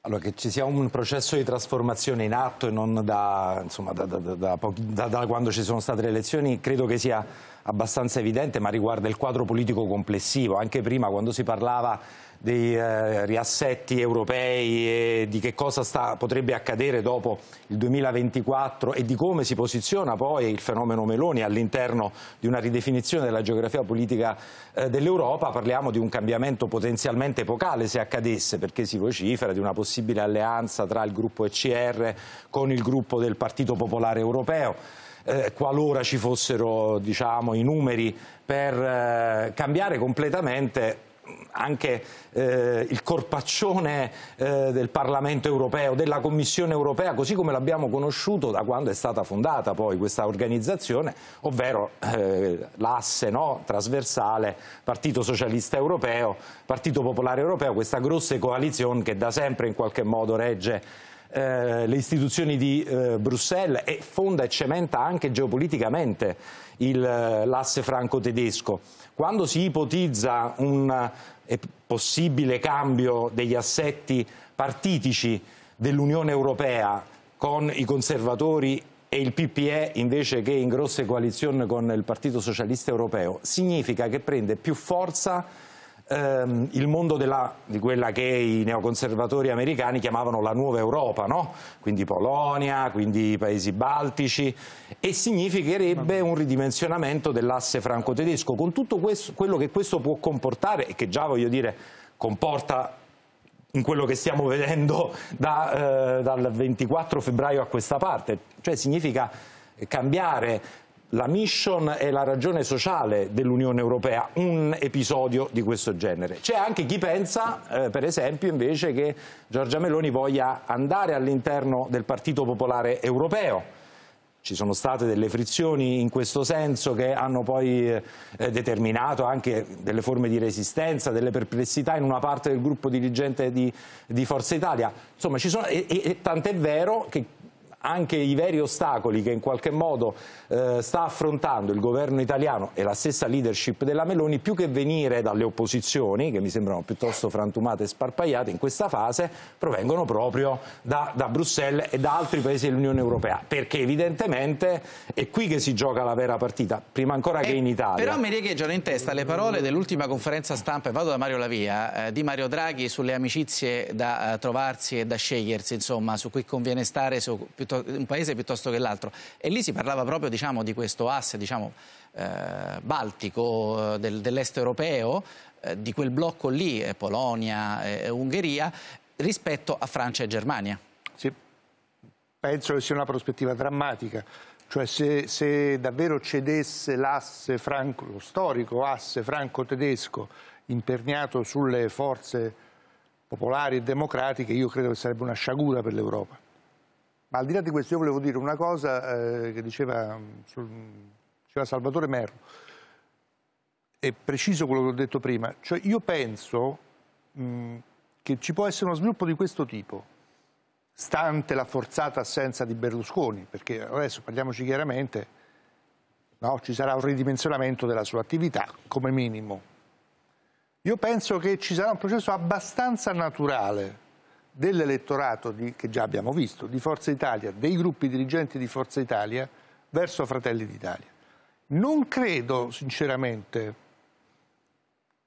A: Allora, che ci sia un processo di trasformazione in atto e non
F: da, insomma, da, da, da, quando ci sono state le elezioni, credo che sia abbastanza evidente, ma riguarda il quadro politico complessivo. Anche prima, quando si parlava dei eh, riassetti europei e di che cosa sta, potrebbe accadere dopo il 2024 e di come si posiziona poi il fenomeno Meloni all'interno di una ridefinizione della geografia politica eh, dell'Europa, parliamo di un cambiamento potenzialmente epocale se accadesse, perché si vocifera di una possibile alleanza tra il gruppo ECR con il gruppo del Partito Popolare Europeo. Eh, qualora ci fossero diciamo, i numeri per eh, cambiare completamente anche eh, il corpaccione eh, del Parlamento europeo, della Commissione europea, così come l'abbiamo conosciuto da quando è stata fondata poi questa organizzazione, ovvero eh, l'asse no, trasversale Partito Socialista Europeo, Partito Popolare Europeo, questa grossa coalizione che da sempre in qualche modo regge eh, le istituzioni di eh, Bruxelles e fonda e cementa anche geopoliticamente eh, l'asse franco-tedesco. Quando si ipotizza un eh, possibile cambio degli assetti partitici dell'Unione Europea con i conservatori e il PPE invece che in grosse coalizioni con il Partito Socialista Europeo, significa che prende più forza ehm, il mondo della, di quella che i neoconservatori americani chiamavano la nuova Europa, no? quindi Polonia, quindi i paesi baltici, e significherebbe un ridimensionamento dell'asse franco-tedesco, con tutto questo, quello che questo può comportare e che già voglio dire comporta in quello che stiamo vedendo da, eh, dal 24 febbraio a questa parte, cioè significa cambiare la mission e la ragione sociale dell'Unione Europea un episodio di questo genere. C'è anche chi pensa, eh, per esempio, invece che Giorgia Meloni voglia andare all'interno del Partito Popolare Europeo. Ci sono state delle frizioni in questo senso che hanno poi eh, determinato anche delle forme di resistenza, delle perplessità in una parte del gruppo dirigente di, di Forza Italia. Insomma, ci sono, e, e, tant'è vero che anche i veri ostacoli che in qualche modo eh, sta affrontando il governo italiano e la stessa leadership della Meloni, più che venire dalle opposizioni, che mi sembrano piuttosto frantumate e sparpagliate in questa fase, provengono proprio da, da Bruxelles e da altri paesi dell'Unione Europea, perché evidentemente è qui che si gioca la vera partita, prima ancora eh, che in Italia. Però mi
A: riecheggiano in testa le parole dell'ultima conferenza stampa, e vado da Mario Lavia, eh, di Mario Draghi sulle amicizie da eh, trovarsi e da scegliersi, insomma, su cui conviene stare, su, piuttosto piuttosto, un paese piuttosto che l'altro. E lì si parlava proprio diciamo, di questo asse diciamo, eh, baltico eh, del, dell'est europeo, eh, di quel blocco lì, eh, Polonia, eh, Ungheria, rispetto a Francia e Germania. Sì, penso che sia una prospettiva
E: drammatica. Cioè se, se davvero cedesse l'asse franco, lo storico asse franco-tedesco imperniato sulle forze popolari e democratiche, io credo che sarebbe una sciagura per l'Europa. Ma al di là di questo io volevo dire una cosa eh, che diceva, mm, sul, diceva, Salvatore Merlo, è preciso quello che ho detto prima, cioè io penso mh, mm, che ci può essere uno sviluppo di questo tipo, stante la forzata assenza di Berlusconi, perché adesso parliamoci chiaramente, no, ci sarà un ridimensionamento della sua attività come minimo. Io penso che ci sarà un processo abbastanza naturale dell'elettorato che già abbiamo visto, di Forza Italia, dei gruppi dirigenti di Forza Italia verso Fratelli d'Italia. Non credo sinceramente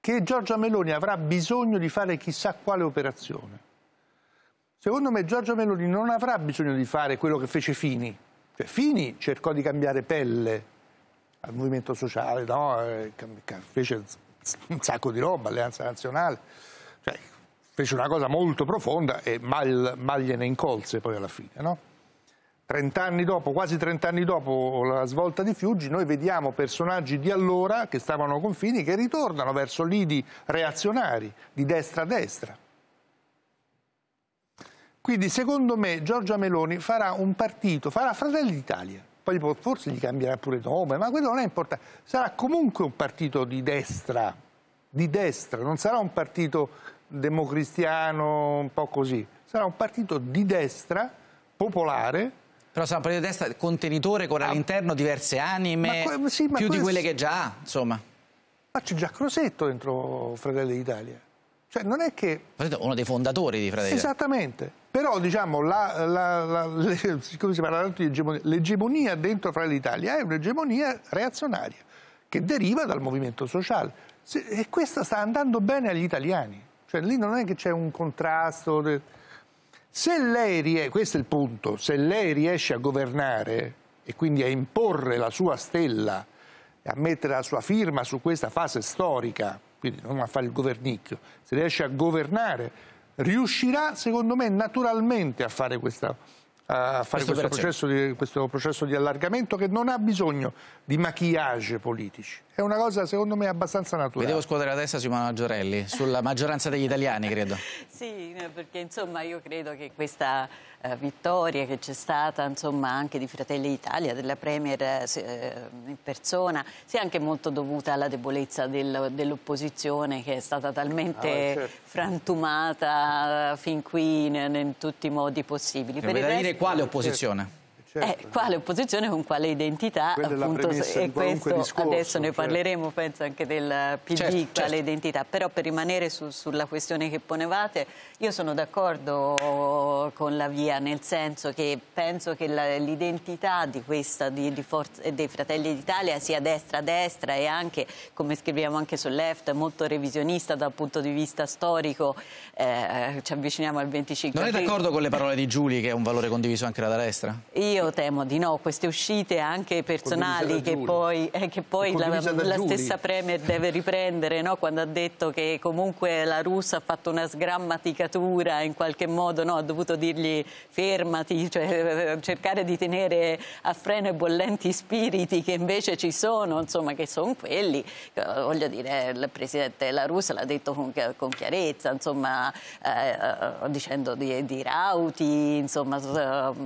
E: che Giorgia Meloni avrà bisogno di fare chissà quale operazione. Secondo me Giorgia Meloni non avrà bisogno di fare quello che fece Fini. Cioè, Fini cercò di cambiare pelle al movimento sociale, no? Eh, fece un sacco di roba, alleanza nazionale. Cioè, fece una cosa molto profonda e mal, mal gliene incolse poi alla fine. No? 30 anni dopo, quasi 30 anni dopo la svolta di Fiuggi, noi vediamo personaggi di allora che stavano ai confini che ritornano verso lidi reazionari, di destra a destra. Quindi secondo me Giorgia Meloni farà un partito, farà Fratelli d'Italia, poi forse gli cambierà pure nome, ma quello non è importante, sarà comunque un partito di destra, di destra, non sarà un partito democristiano,
A: un po' così. Sarà un partito di destra, popolare. Però sarà un partito di destra contenitore con ah. all'interno diverse anime, ma, sì, ma più di quelle che già ha, insomma.
E: Ma c'è già Crosetto dentro Fratelli d'Italia. Cioè, non è che...
A: Uno dei fondatori di Fratelli d'Italia.
E: Esattamente. Però, diciamo, siccome si parla tanto di egemonia, l'egemonia dentro Fratelli d'Italia è un'egemonia reazionaria che deriva dal movimento sociale. e questa sta andando bene agli italiani. Cioè lì non è che c'è un contrasto. Se lei riesce, questo è il punto, se lei riesce a governare e quindi a imporre la sua stella, a mettere la sua firma su questa fase storica, quindi non a fare il governicchio, se riesce a governare, riuscirà secondo me naturalmente a fare questa a fare questo, questo, processo di, questo, processo di, allargamento che non ha bisogno di maquillage politici. È una cosa secondo me abbastanza naturale.
A: devo scuotere la testa sui Maggiorelli, sulla maggioranza degli italiani credo.
D: sì, perché insomma io credo che questa eh, vittoria che c'è stata insomma, anche di Fratelli d'Italia, della Premier eh, eh, in persona, sia anche molto dovuta alla debolezza del, dell'opposizione che è stata talmente ah, certo. frantumata fin qui in, in, tutti i modi possibili. Per dire quale opposizione? Certo certo. eh, quale opposizione con quale identità Quella appunto, e questo discorso, adesso ne cioè. parleremo certo. penso anche del PD certo, quale certo. identità però per rimanere su, sulla questione che ponevate io sono d'accordo con la via nel senso che penso che l'identità di questa di, di dei Fratelli d'Italia sia destra-destra e anche come scriviamo anche sul left molto revisionista dal punto di vista storico eh, ci avviciniamo al 25 non è d'accordo con le parole
A: di Giuli che è un valore condiviso anche dalla destra?
D: Io io temo di no, queste uscite anche personali che poi, eh, che poi la, la stessa Premier deve riprendere no? quando ha detto che comunque la Russia ha fatto una sgrammaticatura in qualche modo, no? ha dovuto dirgli fermati, cioè, eh, cercare di tenere a freno i bollenti spiriti che invece ci sono, insomma che sono quelli, eh, voglio dire il Presidente della Russia l'ha detto con, con chiarezza, insomma eh, eh, dicendo di, di Rauti, insomma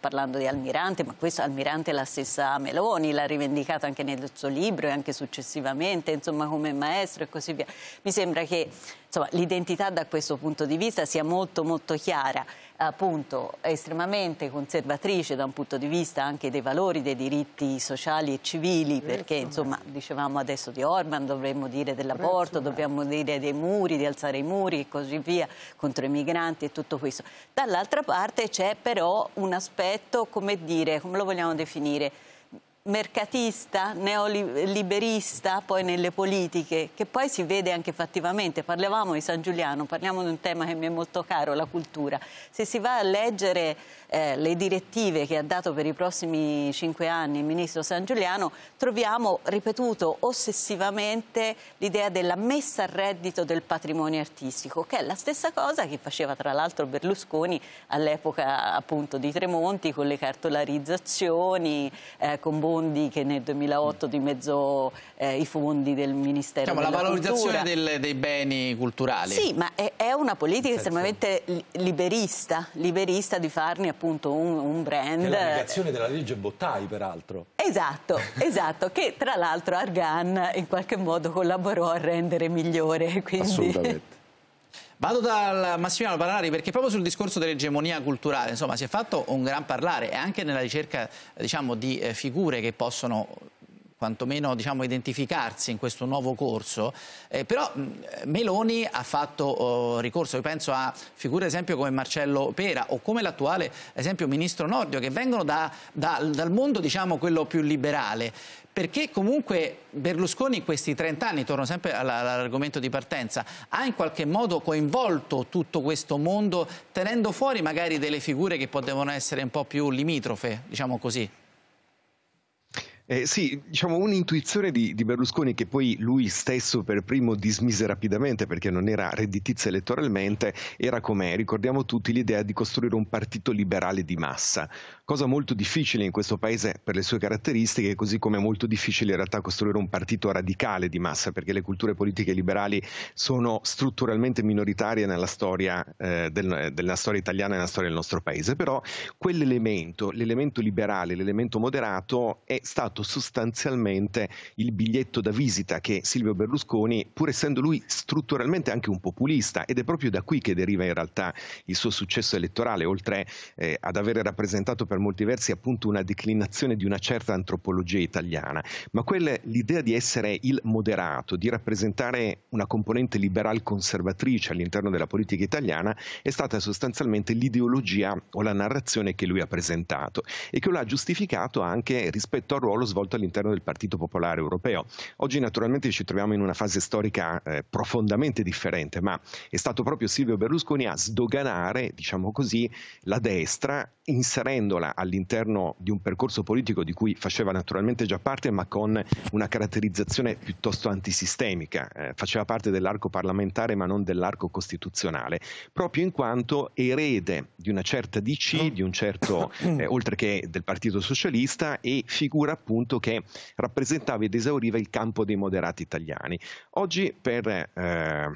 D: parlando di Almirante, ma questo Almirante la stessa Meloni, l'ha rivendicato anche nel suo libro e anche successivamente, insomma come maestro e così via. Mi sembra che insomma, l'identità da questo punto di vista sia molto molto chiara, appunto estremamente conservatrice da un punto di vista anche dei valori, dei diritti sociali e civili, certo. perché insomma dicevamo adesso di Orban, dovremmo dire dell'aborto, certo. dobbiamo dire dei muri, di alzare i muri e così via contro i migranti e tutto questo. Dall'altra parte c'è però un aspetto, come dire, come lo vogliamo definire? mercatista, neoliberista poi nelle politiche, che poi si vede anche fattivamente. Parlavamo di San Giuliano, parliamo di un tema che mi è molto caro, la cultura. Se si va a leggere eh, le direttive che ha dato per i prossimi cinque anni il ministro San Giuliano, troviamo ripetuto ossessivamente l'idea della messa a reddito del patrimonio artistico, che è la stessa cosa che faceva tra l'altro Berlusconi all'epoca appunto di Tremonti con le cartolarizzazioni, eh, con Bondi che nel 2008 dimezzò eh, i fondi del Ministero diciamo, della la valorizzazione
A: del, dei beni culturali. Sì, ma
D: è, è una politica estremamente liberista, liberista di farne appunto appunto un, un brand. Che è l'applicazione
F: della legge Bottai, peraltro.
D: Esatto, esatto, che tra l'altro Argan in qualche modo collaborò a rendere migliore. Quindi... Assolutamente. Vado dal
A: Massimiliano Parari perché proprio sul discorso dell'egemonia culturale insomma, si è fatto un gran parlare e anche nella ricerca diciamo, di eh, figure che possono quantomeno diciamo, identificarsi in questo nuovo corso, eh, però Meloni ha fatto oh, ricorso, io penso a figure esempio come Marcello Pera o come l'attuale esempio ministro Nordio che vengono da, da, dal mondo diciamo, quello più liberale perché comunque Berlusconi in questi 30 anni, torno sempre all'argomento di partenza, ha in qualche modo coinvolto tutto questo mondo tenendo fuori magari delle figure che potevano essere un po' più limitrofe, diciamo così.
G: Eh, sì, diciamo un'intuizione di, di, Berlusconi che poi lui stesso per primo dismise rapidamente perché non era redditizia elettoralmente, era come ricordiamo tutti l'idea di costruire un partito liberale di massa cosa molto difficile in questo paese per le sue caratteristiche, così come è molto difficile in realtà costruire un partito radicale di massa, perché le culture politiche liberali sono strutturalmente minoritarie nella storia, eh, del, della storia italiana e nella storia del nostro paese, però quell'elemento, l'elemento liberale, l'elemento moderato è stato sostanzialmente il biglietto da visita che Silvio Berlusconi, pur essendo lui strutturalmente anche un populista, ed è proprio da qui che deriva in realtà il suo successo elettorale, oltre eh, ad avere rappresentato per molti versi appunto una declinazione di una certa antropologia italiana, ma quella, l'idea di essere il moderato, di rappresentare una componente liberal conservatrice all'interno della politica italiana, è stata sostanzialmente l'ideologia o la narrazione che lui ha presentato e che lo ha giustificato anche rispetto al ruolo svolto all'interno del Partito Popolare Europeo. Oggi naturalmente ci troviamo in una fase storica eh, profondamente differente, ma è stato proprio Silvio Berlusconi a sdoganare, diciamo così, la destra inserendola all'interno di un percorso politico di cui faceva naturalmente già parte ma con una caratterizzazione piuttosto antisistemica, eh, faceva parte dell'arco parlamentare ma non dell'arco costituzionale, proprio in quanto erede di una certa DC, di un certo, eh, oltre che del Partito Socialista e figura appunto che rappresentava ed esauriva il campo dei moderati italiani. Oggi per... Eh,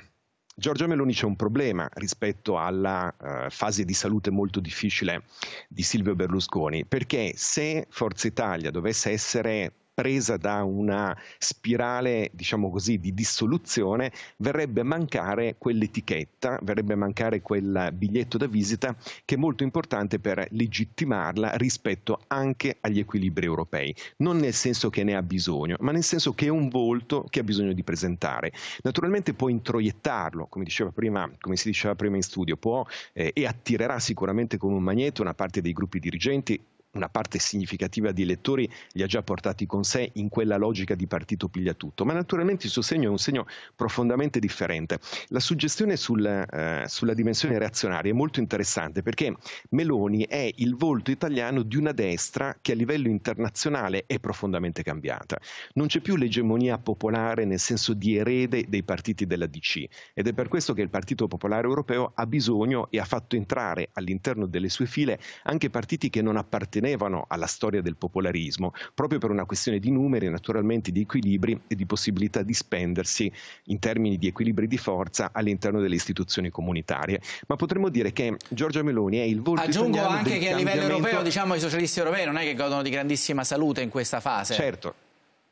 G: Giorgia Meloni c'è un problema rispetto alla uh, fase di salute molto difficile di Silvio Berlusconi, perché se Forza Italia dovesse essere presa da una spirale, diciamo così, di dissoluzione, verrebbe a mancare quell'etichetta, verrebbe a mancare quel biglietto da visita che è molto importante per legittimarla rispetto anche agli equilibri europei. Non nel senso che ne ha bisogno, ma nel senso che è un volto che ha bisogno di presentare. Naturalmente può introiettarlo, come, diceva prima, come si diceva prima in studio, può eh, e attirerà sicuramente con un magneto una parte dei gruppi dirigenti una parte significativa di elettori li ha già portati con sé in quella logica di partito piglia tutto, ma naturalmente il suo segno è un segno profondamente differente. La suggestione sul, eh, sulla dimensione reazionaria è molto interessante perché Meloni è il volto italiano di una destra che a livello internazionale è profondamente cambiata. Non c'è più l'egemonia popolare nel senso di erede dei partiti della DC ed è per questo che il Partito Popolare Europeo ha bisogno e ha fatto entrare all'interno delle sue file anche partiti che non appartengono appartenevano alla storia del popolarismo, proprio per una questione di numeri, naturalmente di equilibri e di possibilità di spendersi in termini di equilibri di forza all'interno delle istituzioni comunitarie. Ma potremmo dire che Giorgia Meloni è il volto Aggiungo anche che a livello europeo,
A: diciamo, i socialisti europei non è che godono di grandissima salute in questa fase. Certo,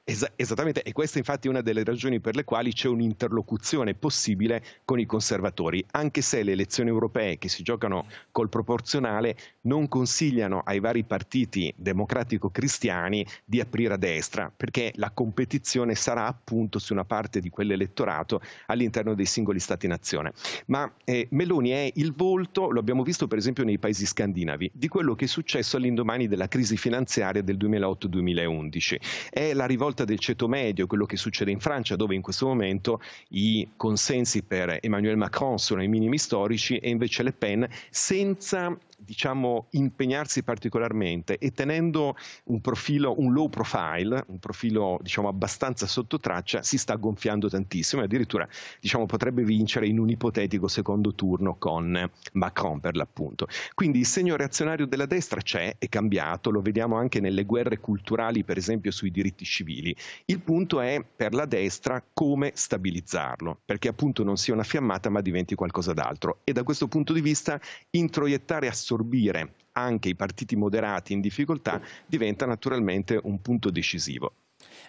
G: Es- esattamente, e questa infatti è una delle ragioni per le quali c'è un'interlocuzione possibile con i conservatori, anche se le elezioni europee che si giocano col proporzionale non consigliano ai vari partiti democratico-cristiani di aprire a destra, perché la competizione sarà appunto su una parte di quell'elettorato all'interno dei singoli stati nazione. Ma eh, Meloni è il volto, lo abbiamo visto per esempio nei paesi scandinavi, di quello che è successo all'indomani della crisi finanziaria del 2008-2011. È la rivolta rivolta del ceto medio, quello che succede in Francia, dove in questo momento i consensi per Emmanuel Macron sono i minimi storici e invece Le Pen senza diciamo, impegnarsi particolarmente e tenendo un profilo, un low profile, un profilo diciamo, abbastanza sotto traccia, si sta gonfiando tantissimo e addirittura diciamo, potrebbe vincere in un ipotetico secondo turno con Macron per l'appunto. Quindi il segno reazionario della destra c'è, è cambiato, lo vediamo anche nelle guerre culturali, per esempio sui diritti civili. Il punto è per la destra come stabilizzarlo, perché appunto non sia una fiammata ma diventi qualcosa d'altro. E da questo punto di vista introiettare assolutamente assorbire anche i partiti moderati in difficoltà diventa naturalmente un punto decisivo.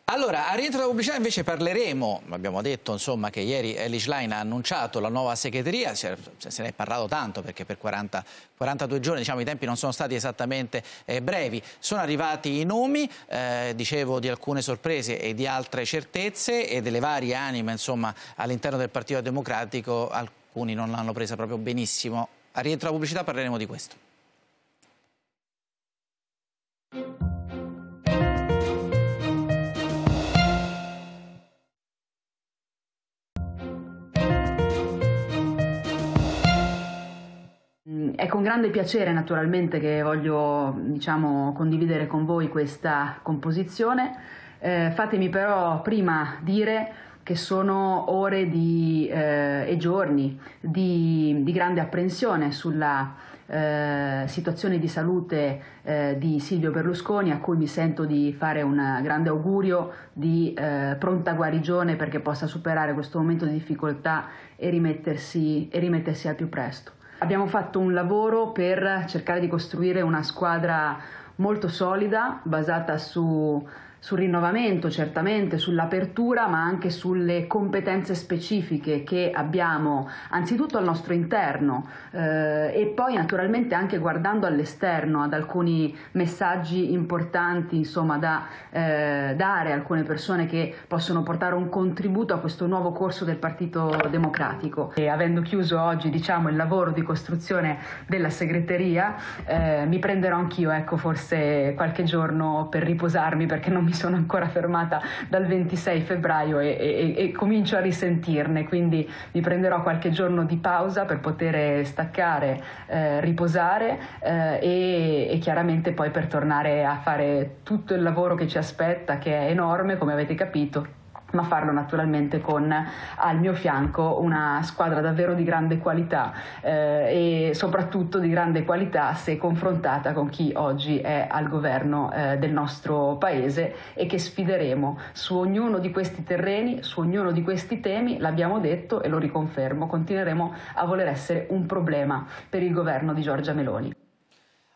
A: Allora, a rientro della pubblicità invece parleremo, abbiamo detto insomma, che ieri Elish Line ha annunciato la nuova segreteria, se, ne è parlato tanto perché per 40, 42 giorni diciamo, i tempi non sono stati esattamente eh, brevi, sono arrivati i nomi, eh, dicevo di alcune sorprese e di altre certezze e delle varie anime all'interno del Partito Democratico alcuni non l'hanno presa proprio benissimo a rientro alla pubblicità parleremo di questo.
H: Mm, è con grande piacere naturalmente che voglio diciamo, condividere con voi questa composizione. Eh, fatemi però prima dire che sono ore di, eh, e giorni di, di, grande apprensione sulla eh, situazione di salute eh, di Silvio Berlusconi, a cui mi sento di fare un grande augurio di eh, pronta guarigione perché possa superare questo momento di difficoltà e rimettersi, e rimettersi al più presto. Abbiamo fatto un lavoro per cercare di costruire una squadra molto solida, basata su sul rinnovamento certamente, sull'apertura ma anche sulle competenze specifiche che abbiamo anzitutto al nostro interno eh, e poi naturalmente anche guardando all'esterno ad alcuni messaggi importanti insomma, da eh, dare a alcune persone che possono portare un contributo a questo nuovo corso del Partito Democratico. E avendo chiuso oggi diciamo, il lavoro di costruzione della segreteria eh, mi prenderò anch'io ecco, forse qualche giorno per riposarmi perché non mi mi sono ancora fermata dal 26 febbraio e, e, e comincio a risentirne, quindi mi prenderò qualche giorno di pausa per poter eh, staccare, eh, riposare eh, e, e, chiaramente poi per tornare a fare tutto il lavoro che ci aspetta, che è enorme, come avete capito, ma farlo naturalmente con al mio fianco una squadra davvero di grande qualità eh, e soprattutto di grande qualità se confrontata con chi oggi è al governo eh, del nostro paese e che sfideremo su ognuno di questi terreni, su ognuno di questi temi, l'abbiamo detto e lo riconfermo, continueremo a voler essere un problema per il governo di Giorgia Meloni.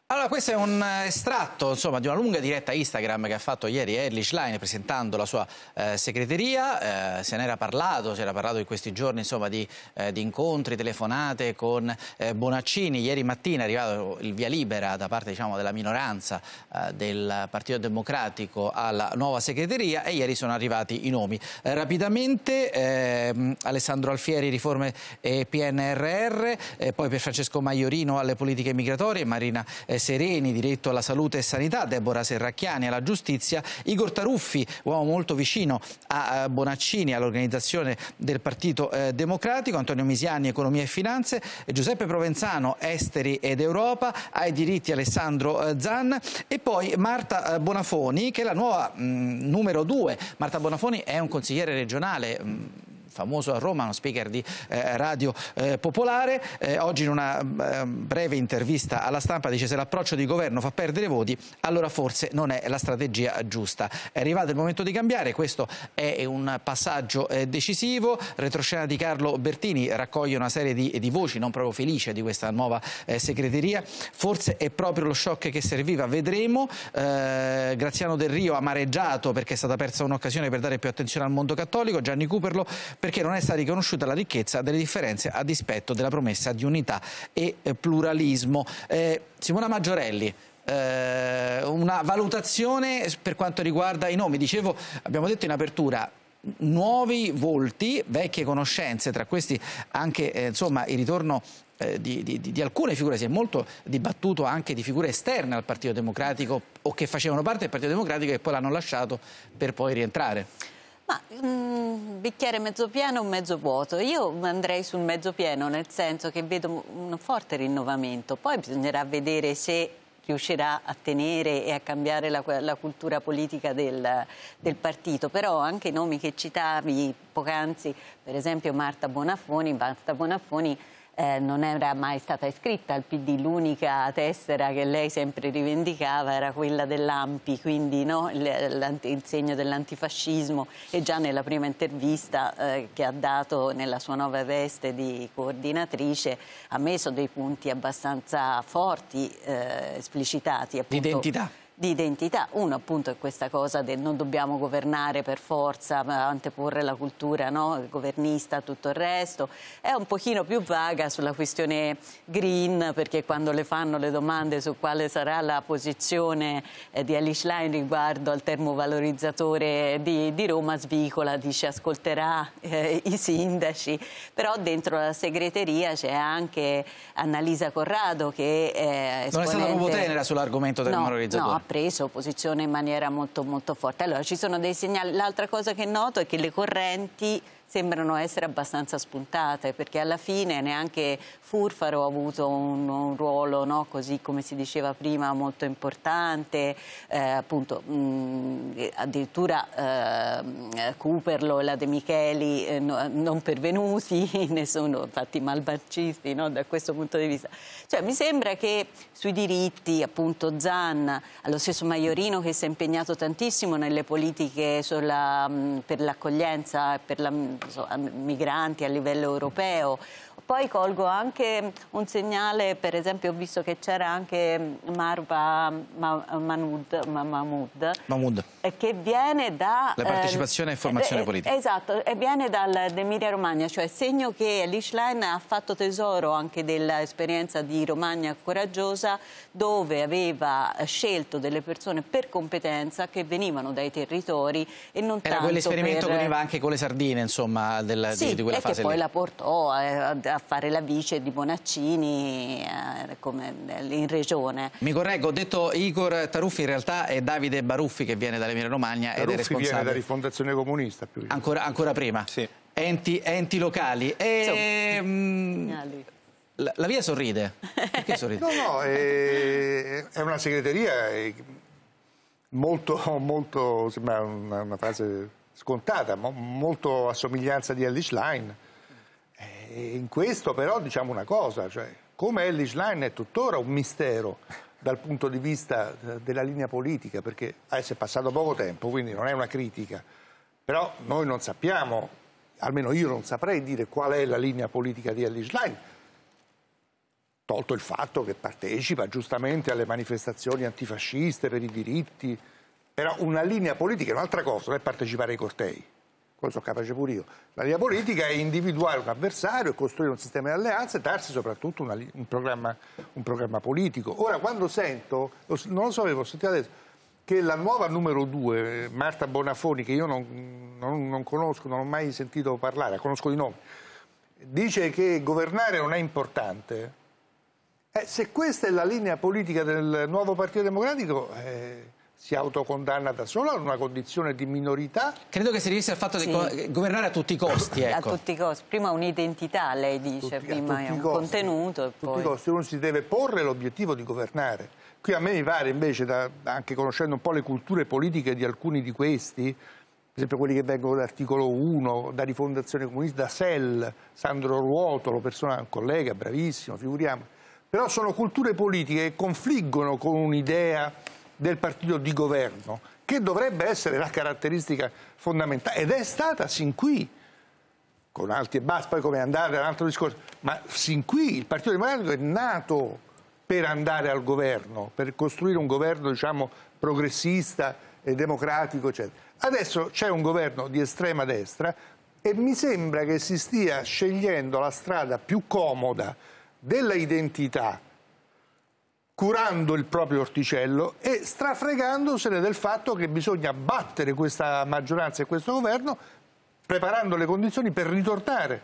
A: Allora, questo è un estratto insomma, di una lunga diretta Instagram che ha fatto ieri Erlich Line presentando la sua eh, segreteria. Eh, se n'era parlato, si era parlato in questi giorni insomma, di, eh, di, incontri, telefonate con eh, Bonaccini. Ieri mattina è arrivato il via libera da parte diciamo, della minoranza eh, del Partito Democratico alla nuova segreteria e ieri sono arrivati i nomi. Eh, rapidamente ehm, Alessandro Alfieri, riforme e PNRR, poi per Francesco Maiorino alle politiche migratorie, Marina eh, Sereni, diritto alla salute e sanità, Deborah Serracchiani alla giustizia, Igor Taruffi, uomo molto vicino a eh, Bonaccini, all'organizzazione del Partito eh, Democratico, Antonio Misiani, economia e finanze, Giuseppe Provenzano, esteri ed Europa, ai diritti Alessandro eh, Zan e poi Marta Bonafoni, che è la nuova mh, mm, numero due. Marta Bonafoni è un consigliere regionale. Mh, mm, famoso a Roma, uno speaker di eh, Radio eh, Popolare. Eh, oggi in una ehm, breve intervista alla stampa dice se l'approccio di governo fa perdere voti, allora forse non è la strategia giusta. È arrivato il momento di cambiare, questo è un passaggio eh, decisivo. Retroscena di Carlo Bertini raccoglie una serie di, di voci non proprio felice di questa nuova eh, segreteria. Forse è proprio lo shock che serviva, vedremo. Eh, Graziano Del Rio amareggiato perché è stata persa un'occasione per dare più attenzione al mondo cattolico, Gianni Cuperlo per perché non è stata riconosciuta la ricchezza delle differenze a dispetto della promessa di unità e eh, pluralismo. Eh, Simona Maggiorelli, eh, una valutazione per quanto riguarda i nomi. Dicevo, abbiamo detto in apertura, nuovi volti, vecchie conoscenze, tra questi anche eh, insomma, il ritorno eh, di, di, di, alcune figure, si è molto dibattuto anche di figure esterne al Partito Democratico o che facevano parte del Partito Democratico e poi l'hanno lasciato per poi rientrare.
D: Ma mh, mm, bicchiere mezzo pieno o mezzo vuoto? Io andrei sul mezzo pieno, nel senso che vedo un forte rinnovamento. Poi bisognerà vedere se riuscirà a tenere e a cambiare la, la cultura politica del, del, partito, però anche i nomi che citavi poc'anzi, per esempio Marta Bonafoni, Marta Bonafoni eh, non era mai stata iscritta al PD, l'unica tessera che lei sempre rivendicava era quella dell'AMPI, quindi no, il segno dell'antifascismo e già nella prima intervista eh, che ha dato nella sua nuova veste di coordinatrice ha messo dei punti abbastanza forti, eh, esplicitati. L'identità di identità. Uno appunto è questa cosa del non dobbiamo governare per forza, anteporre la cultura no? governista, tutto il resto. È un pochino più vaga sulla questione green, perché quando le fanno le domande su quale sarà la posizione eh, di Alice Line riguardo al termovalorizzatore di, di Roma, svicola, dice ascolterà eh, i sindaci. Però dentro la segreteria c'è anche Annalisa Corrado che è esponente... Non è stata un po' tenera sull'argomento termovalorizzatore. No, no, preso posizione in maniera molto, molto forte. Allora, l'altra cosa che noto è che le correnti sembrano essere abbastanza spuntate, perché alla fine neanche Furfaro ha avuto un, un ruolo, no, così come si diceva prima, molto importante, eh, appunto mh, addirittura eh, Cooperlo e la De Micheli eh, no, non pervenuti, ne sono fatti malbancisti no, da questo punto di vista. Cioè, mi sembra che sui diritti, appunto Zanna, allo stesso Maiorino che si è impegnato tantissimo nelle politiche sulla, mh, per l'accoglienza e per la so, migranti a livello europeo, poi colgo anche un segnale, per esempio ho visto che c'era anche mm, Marva Ma Mahmoud, Mahmoud, eh, che viene da... La eh, partecipazione
A: eh, e formazione eh, politica.
D: Esatto, e viene dall'Emilia Romagna, cioè segno che l'Ishline ha fatto tesoro anche dell'esperienza di Romagna Coraggiosa, dove aveva scelto delle persone per competenza che venivano dai territori e non Era quell'esperimento per... che veniva
A: anche con le sardine, insomma, della, sì, di, di quella fase lì. Sì, e che poi la
D: portò a, a a fare la vice di Bonaccini eh, come, in regione.
A: Mi correggo, ho detto Igor Taruffi, in realtà è Davide Baruffi che viene dall'Emilia Romagna Taruffi ed è responsabile. viene da Rifondazione Comunista. Più ancora, ancora prima? Sì. Enti, enti locali. E, mm, ah, la, la, via sorride. sorride? no, no, è, è una segreteria è
E: molto, molto, sembra una, una frase scontata, ma molto a somiglianza di Ellis Line eh, in questo però diciamo una cosa, cioè, come Ellis Line è tuttora un mistero dal punto di vista eh, della linea politica, perché adesso eh, è passato poco tempo, quindi non è una critica, però noi non sappiamo, almeno io non saprei dire qual è la linea politica di Ellis Line, tolto il fatto che partecipa giustamente alle manifestazioni antifasciste per i diritti, però una linea politica è un'altra cosa, non è partecipare ai cortei come sono capace pure io, la linea politica è individuare un avversario e costruire un sistema di alleanze e darsi soprattutto una, un, programma, un, programma, politico. Ora, quando sento, non lo so, avevo sentito adesso, che la nuova numero due, Marta Bonafoni, che io non, non, non conosco, non ho mai sentito parlare, la conosco di nome, dice che governare non è importante. Eh, se questa è la linea politica del nuovo Partito Democratico... Eh, si autocondanna da solo a una condizione di minorità. Credo che si riferisse al fatto sì. di governare a tutti i costi. Ecco. A tutti
D: i costi. Prima un'identità, lei dice, tutti, prima è un costi. contenuto. A tutti i
E: costi. Uno si deve porre l'obiettivo di governare. Qui a me mi pare invece, da, anche conoscendo un po' le culture politiche di alcuni di questi, per esempio quelli che vengono dall'articolo 1, da Rifondazione Comunista, da SEL, Sandro Ruotolo, persona, un collega bravissimo, figuriamo. Però sono culture politiche che confliggono con un'idea del partito di governo, che dovrebbe essere la caratteristica fondamentale, ed è stata sin qui, con alti e bassi, poi come andare è un altro discorso, ma sin qui il Partito Democratico è nato per andare al governo, per costruire un governo diciamo, progressista e democratico, eccetera. Adesso c'è un governo di estrema destra e mi sembra che si stia scegliendo la strada più comoda della identità curando il proprio orticello e strafregandosene del fatto che bisogna battere questa maggioranza e questo governo preparando le condizioni per ritornare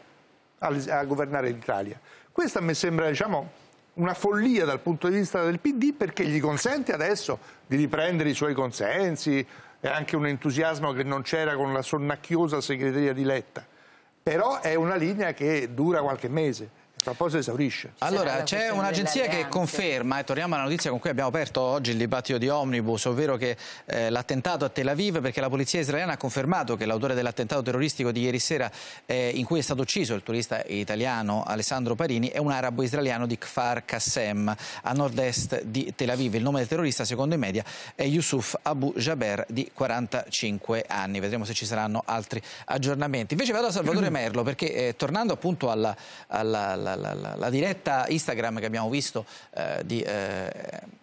E: a, governare l'Italia. Questa mi sembra diciamo, una follia dal punto di vista del PD perché gli consente adesso di riprendere i suoi consensi e anche un entusiasmo che non c'era con la sonnacchiosa segreteria di Letta. Però è una linea che dura qualche mese. La poco esaurisce. Allora, c'è un'agenzia che
A: conferma, e torniamo alla notizia con cui abbiamo aperto oggi il dibattito di Omnibus, ovvero che eh, l'attentato a Tel Aviv, perché la polizia israeliana ha confermato che l'autore dell'attentato terroristico di ieri sera, eh, in cui è stato ucciso il turista italiano Alessandro Parini, è un arabo israeliano di Kfar Qassem, a nord-est di Tel Aviv. Il nome del terrorista, secondo i media, è Yusuf Abu Jaber, di 45 anni. Vedremo se ci saranno altri aggiornamenti. Invece vado a Salvatore Merlo, perché eh, tornando appunto alla, alla, alla la, la, diretta Instagram che abbiamo visto eh, di, eh,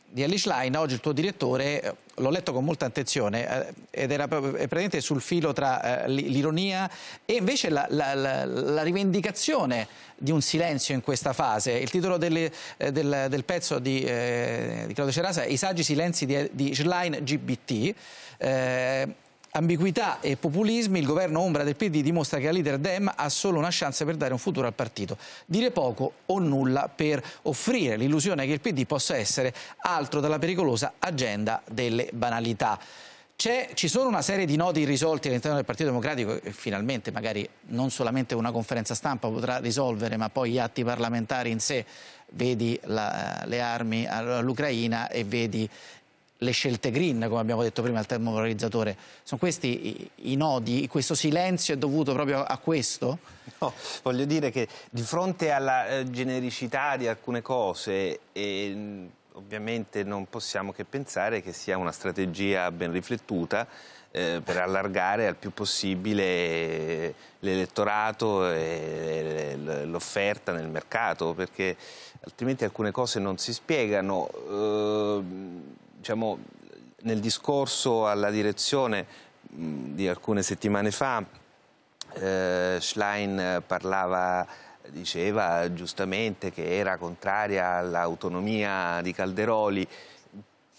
A: di, Alice Line, oggi il tuo direttore, eh, l'ho letto con molta attenzione, eh, ed era praticamente sul filo tra eh, l'ironia e invece la, la, rivendicazione di un silenzio in questa fase. Il titolo delle, eh, del, del, pezzo di, di Claudio Cerasa è I saggi silenzi di, di Schlein GBT ambiguità e populismi, il governo ombra del PD dimostra che la leader Dem ha solo una chance per dare un futuro al partito. Dire poco o nulla per offrire l'illusione che il PD possa essere altro dalla pericolosa agenda delle banalità. ci sono una serie di nodi irrisolti all'interno del Partito Democratico che finalmente magari non solamente una conferenza stampa potrà risolvere ma poi gli atti parlamentari in sé vedi la, le armi all'Ucraina e vedi le scelte green, come abbiamo detto prima, il termovalorizzatore. Sono questi i, i, nodi? Questo silenzio è dovuto proprio a questo? No, voglio dire che di fronte alla eh, genericità di alcune
C: cose... Eh, ovviamente non possiamo che pensare che sia una strategia ben riflettuta eh, per allargare al più possibile l'elettorato e l'offerta nel mercato, perché altrimenti alcune cose non si spiegano. Eh, diciamo, nel discorso alla direzione di alcune settimane fa eh, Schlein parlava, diceva giustamente che era contraria all'autonomia di Calderoli,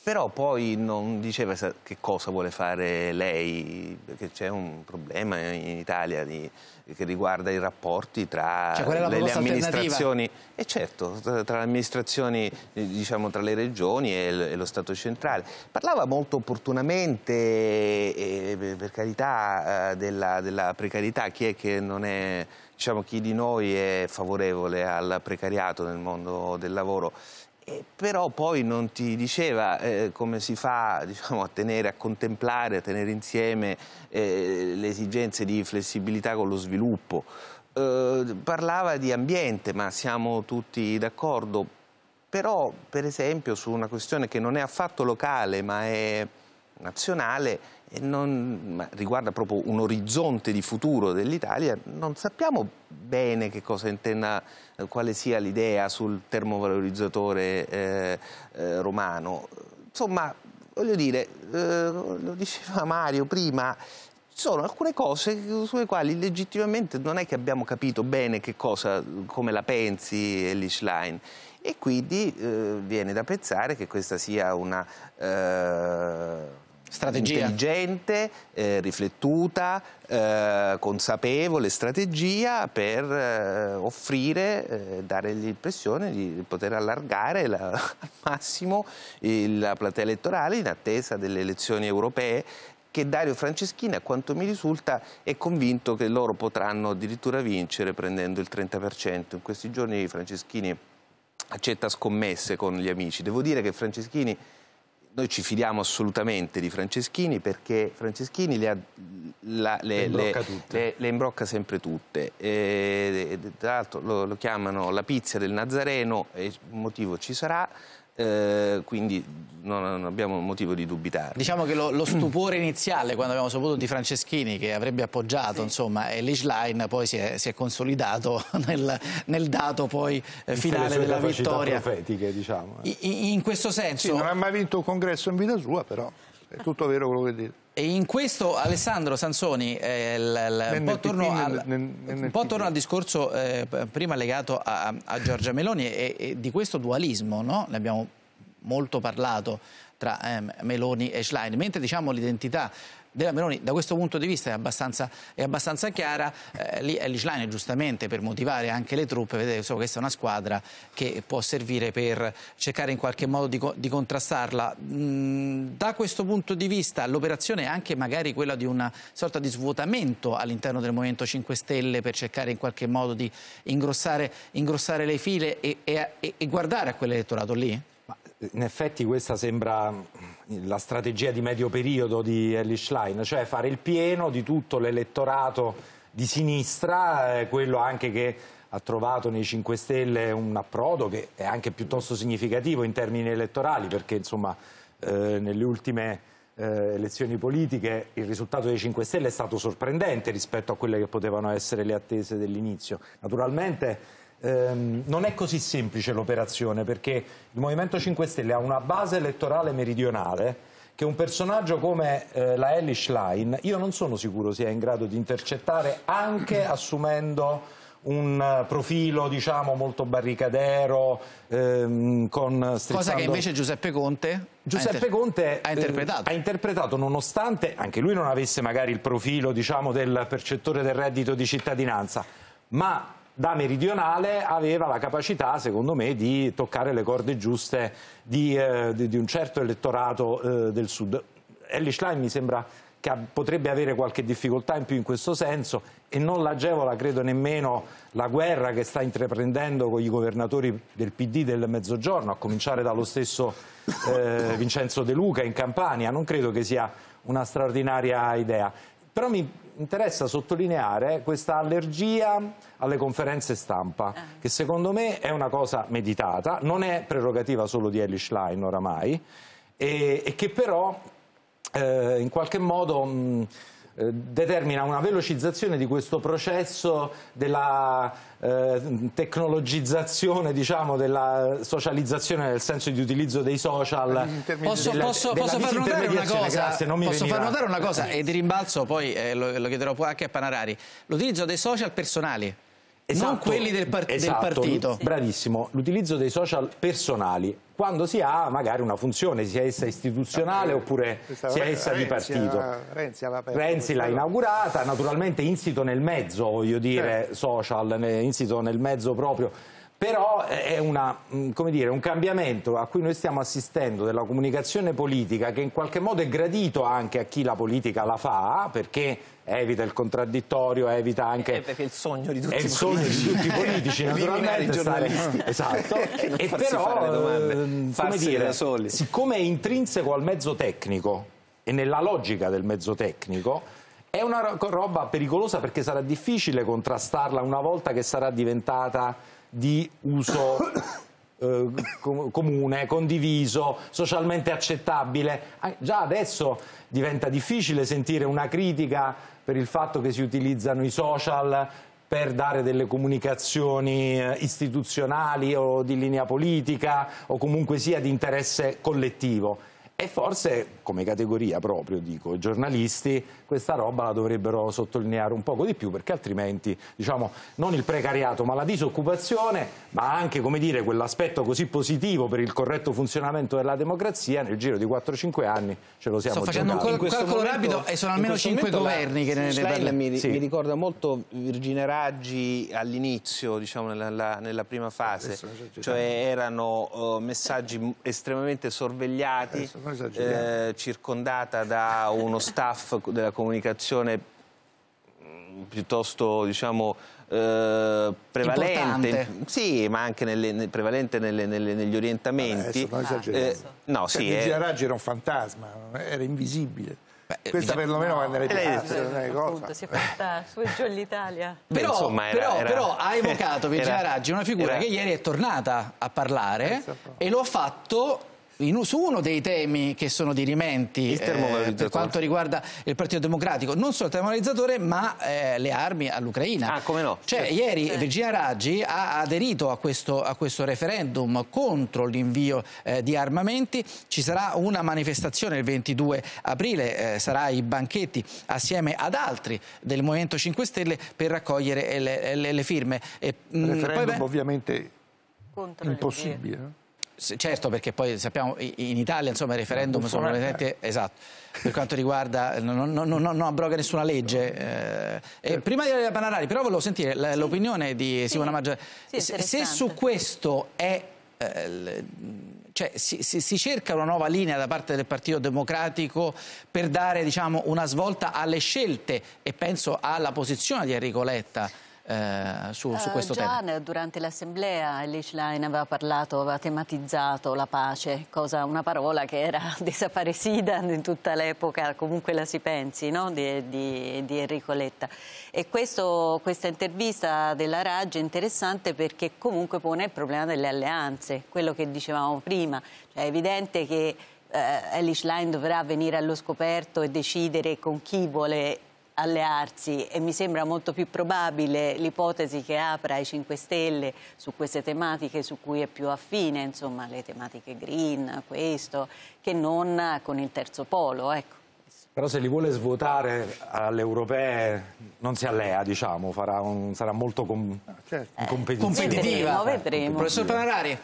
C: però poi non diceva che cosa vuole fare lei, perché c'è un problema in Italia di che riguarda i rapporti tra cioè, le, amministrazioni e eh, certo, tra, le amministrazioni, diciamo tra le regioni e, e lo Stato centrale. Parlava molto opportunamente, e, per carità, eh, della, della precarietà, chi è che non è diciamo, chi di noi è favorevole al precariato nel mondo del lavoro e eh, però poi non ti diceva eh, come si fa diciamo, a, tenere, a contemplare, a tenere insieme eh, le esigenze di flessibilità con lo sviluppo. Eh, parlava di ambiente, ma siamo tutti d'accordo, però per esempio su una questione che non è affatto locale, ma è nazionale non, riguarda proprio un orizzonte di futuro dell'Italia, non sappiamo bene che cosa intenda, eh, quale sia l'idea sul termovalorizzatore eh, eh, romano. Insomma, voglio dire, eh, lo diceva Mario prima, ci sono alcune cose sulle quali legittimamente non è che abbiamo capito bene che cosa, come la pensi Elish Line e quindi eh, viene da pensare che questa sia una eh, strategia. intelligente, eh, riflettuta, eh, consapevole strategia per eh, offrire, eh, dare l'impressione di poter allargare la, al massimo il, la platea elettorale in attesa delle elezioni europee che Dario Franceschini, a quanto mi risulta, è convinto che loro potranno addirittura vincere prendendo il 30%. In questi giorni Franceschini accetta scommesse con gli amici. Devo dire che Franceschini noi ci fidiamo assolutamente di Franceschini perché Franceschini le, ha, la, le, le, le imbrocca, sempre tutte. E, tra l'altro lo, lo, chiamano la pizza del Nazareno e motivo ci sarà. Eh, quindi non, non, abbiamo motivo di dubitare.
A: Diciamo che lo, lo, stupore iniziale quando abbiamo saputo di Franceschini che avrebbe appoggiato sì. insomma, e eh, l'Ishline poi si è, si è consolidato nel, nel, dato poi eh, finale della vittoria.
F: profetiche diciamo.
A: In, in, questo senso... Sì, non ha mai vinto un congresso in vita sua però, è tutto vero quello che dite. E in questo Alessandro Sansoni, eh, l, l, un, po torno, al, nel, nel, un po torno al, discorso eh, prima legato a, a Giorgia Meloni e, e, di questo dualismo, no? ne abbiamo molto parlato tra eh, Meloni e Schlein, mentre diciamo l'identità della Meloni da questo punto di vista è abbastanza, è abbastanza chiara. Eh, lì Elishline giustamente per motivare anche le truppe, vedete insomma, questa è una squadra che può servire per cercare in qualche modo di, di contrastarla. Mm, da questo punto di vista l'operazione è anche magari quella di una sorta di svuotamento all'interno del Movimento 5 Stelle per cercare in qualche modo di ingrossare, ingrossare le file e, e, e guardare a quell'elettorato lì? In effetti questa sembra mm, la strategia di medio
F: periodo di Ellie Schlein, cioè fare il pieno di tutto l'elettorato di sinistra, eh, quello anche che ha trovato nei 5 Stelle un approdo che è anche piuttosto significativo in termini elettorali, perché insomma, eh, nelle ultime eh, elezioni politiche il risultato dei 5 Stelle è stato sorprendente rispetto a quelle che potevano essere le attese dell'inizio. Naturalmente ehm, non è così semplice l'operazione perché il Movimento 5 Stelle ha una base elettorale meridionale che un personaggio come eh, la Ellis Line io non sono sicuro sia in grado di intercettare anche assumendo un eh, profilo diciamo molto barricadero ehm, con strizzando... cosa che invece
A: Giuseppe Conte Giuseppe
F: Conte ha eh, interpretato. Eh, ha interpretato. nonostante anche lui non avesse magari il profilo diciamo, del percettore del reddito di cittadinanza ma da meridionale aveva la capacità, secondo me, di toccare le corde giuste di, eh, di, di un certo elettorato eh, del sud. Ellie Schlein mi sembra che potrebbe avere qualche difficoltà in più in questo senso e non l'agevola, credo, nemmeno la guerra che sta intraprendendo con i governatori del PD del Mezzogiorno, a cominciare dallo stesso eh, Vincenzo De Luca in Campania. Non credo che sia una straordinaria idea. Però mi interessa sottolineare questa allergia alle conferenze stampa, ah. che secondo me è una cosa meditata, non è prerogativa solo di Eli Schlein oramai, e, e che però eh, in qualche modo... Mh, determina una velocizzazione di questo processo della eh, tecnologizzazione, diciamo, della socializzazione nel senso di utilizzo dei social. Posso, della, posso, della posso far notare una cosa, grazie, posso far notare una cosa
A: e di rimbalzo poi eh, lo, lo chiederò poi anche a Panarari, l'utilizzo dei social personali. Esatto, non quelli del, par esatto, del partito.
F: Bravissimo, l'utilizzo dei social personali quando si ha magari una funzione, sia essa istituzionale eh, oppure sia essa di partito.
E: Renzi l'ha
F: inaugurata, naturalmente insito nel mezzo, voglio dire, certo. social, insito nel mezzo proprio però è una, mm, dire, un cambiamento a cui noi stiamo assistendo della comunicazione politica che in qualche modo è gradito anche a chi la politica la fa perché evita il contraddittorio, evita anche... Eh, perché è il sogno di tutti, i, politici. Di tutti i politici, naturalmente. Stare... Esatto. e però, domande, ehm, come dire, siccome è intrinseco al mezzo tecnico e nella logica del mezzo tecnico, è una roba pericolosa perché sarà difficile contrastarla una volta che sarà diventata di uso eh, comune, condiviso, socialmente accettabile. Ah, già adesso diventa difficile sentire una critica per il fatto che si utilizzano i social per dare delle comunicazioni eh, istituzionali o di linea politica o comunque sia di interesse collettivo. E forse, come categoria proprio, dico, i giornalisti questa roba la dovrebbero sottolineare un poco di più, perché altrimenti, diciamo, non il precariato, ma la disoccupazione, ma anche, come dire, quell'aspetto così positivo per il corretto funzionamento della democrazia, nel giro di 4-5 anni ce lo siamo Sto facendo giocati.
C: un col- calcolo momento, rapido e sono almeno 5 governi la, che ne, ne parlano. Mi, sì. mi ricorda
F: molto Virginia
C: Raggi all'inizio, diciamo, nella, nella, prima fase, cioè erano uh, messaggi estremamente sorvegliati eh, circondata da uno staff della comunicazione mm, piuttosto diciamo, eh, prevalente, Importante. sì, ma anche nelle, prevalente nelle, nelle, negli orientamenti. Vabbè, adesso, eh, no, cioè, sì, cioè, è...
E: Raggi era un fantasma, era invisibile.
A: Beh, eh, Questa perlomeno va nelle piazze, Si è
D: fatta su e giù all'Italia. Però,
A: insomma, era, però, era, però ha evocato Virginia Raggi una figura era, che ieri è tornata a parlare e lo ha fatto in, su uno dei temi che sono dirimenti eh, per quanto riguarda il Partito Democratico, non solo il termovalorizzatore ma eh, le armi all'Ucraina. Ah, come no? Cioè, certo. ieri eh. Virginia Raggi ha aderito a questo, a questo referendum contro l'invio eh, di armamenti, ci sarà una manifestazione il 22 aprile, eh, sarà i banchetti assieme ad altri del Movimento 5 Stelle per raccogliere le, le, le firme. E, mm, il referendum poi, beh, ovviamente impossibile certo, perché poi sappiamo in Italia insomma, i referendum sono veramente eh. esatto. Per quanto riguarda, non, non, non, non abroga nessuna legge. Eh, certo. prima di andare a Panarari, però volevo sentire sì. l'opinione di Simona Maggiore. Sì, se, su questo è. Eh, cioè, si, si, si, cerca una nuova linea da parte del Partito Democratico per dare diciamo, una svolta alle scelte e penso alla posizione di Enrico Letta eh, su, su, eh, questo uh, Gian,
D: tema. durante l'assemblea Lichlein aveva parlato, aveva tematizzato la pace, cosa, una parola che era desaparecida in tutta l'epoca, comunque la si pensi, no? di, di, di, Enrico Letta. E questo, questa intervista della Raggi è interessante perché comunque pone il problema delle alleanze, quello che dicevamo prima, cioè, è evidente che eh, Elish Line dovrà venire allo scoperto e decidere con chi vuole allearsi e mi sembra molto più probabile l'ipotesi che apra i 5 Stelle su queste tematiche su cui è più affine, insomma, le tematiche green, questo, che non con il terzo polo, ecco.
F: Però se li vuole svuotare alle europee non si allea, diciamo, un, sarà molto com certo. competitiva.
G: Eh, competitiva. Vedremo,
A: vedremo. Professor Panarari.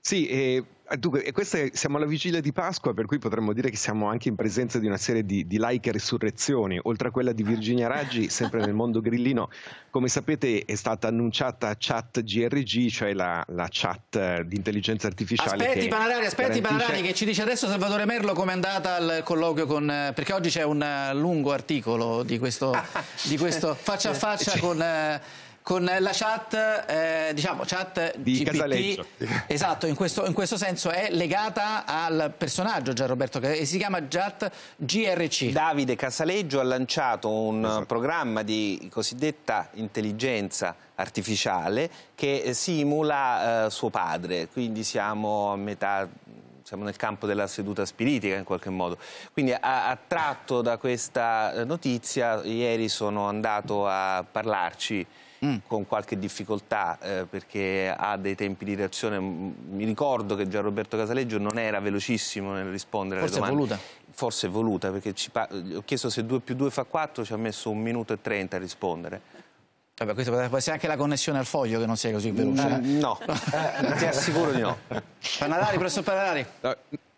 G: Sì, eh, Ah, dunque, e questa, siamo alla vigilia di Pasqua, per cui potremmo dire che siamo anche in presenza di una serie di, di e risurrezioni, oltre a quella di Virginia Raggi, sempre nel mondo grillino. Come sapete è stata annunciata chat GRG, cioè la, la chat di intelligenza artificiale. Aspetti Panarani, aspetti garantisce... Panarani,
A: che ci dice adesso Salvatore Merlo come è andata al colloquio con... perché oggi c'è un eh, lungo articolo di questo, ah, di questo faccia a faccia con... Eh, con la chat, eh, diciamo, chat di GPT, Casaleggio. Esatto, in questo, in questo, senso è legata al personaggio Gianroberto che si chiama chat GRC. Davide Casaleggio ha lanciato un esatto. programma di
C: cosiddetta intelligenza artificiale che simula eh, suo padre, quindi siamo a metà siamo nel campo della seduta spiritica in qualche modo. Quindi attratto da questa eh, notizia, ieri sono andato a parlarci mm. con qualche difficoltà eh, perché ha dei tempi di reazione. Mi ricordo che già Roberto Casaleggio non era velocissimo nel rispondere Forse alle domande. Forse è voluta. Forse è voluta perché pa... ho chiesto se 2 più 2 fa 4, ci ha messo un minuto e 30 a rispondere.
A: Vabbè, questo può essere anche la connessione al foglio che non sia così veloce. Mm, no, no. Eh, ti assicuro di no. Panadari, professor
G: Panadari. No.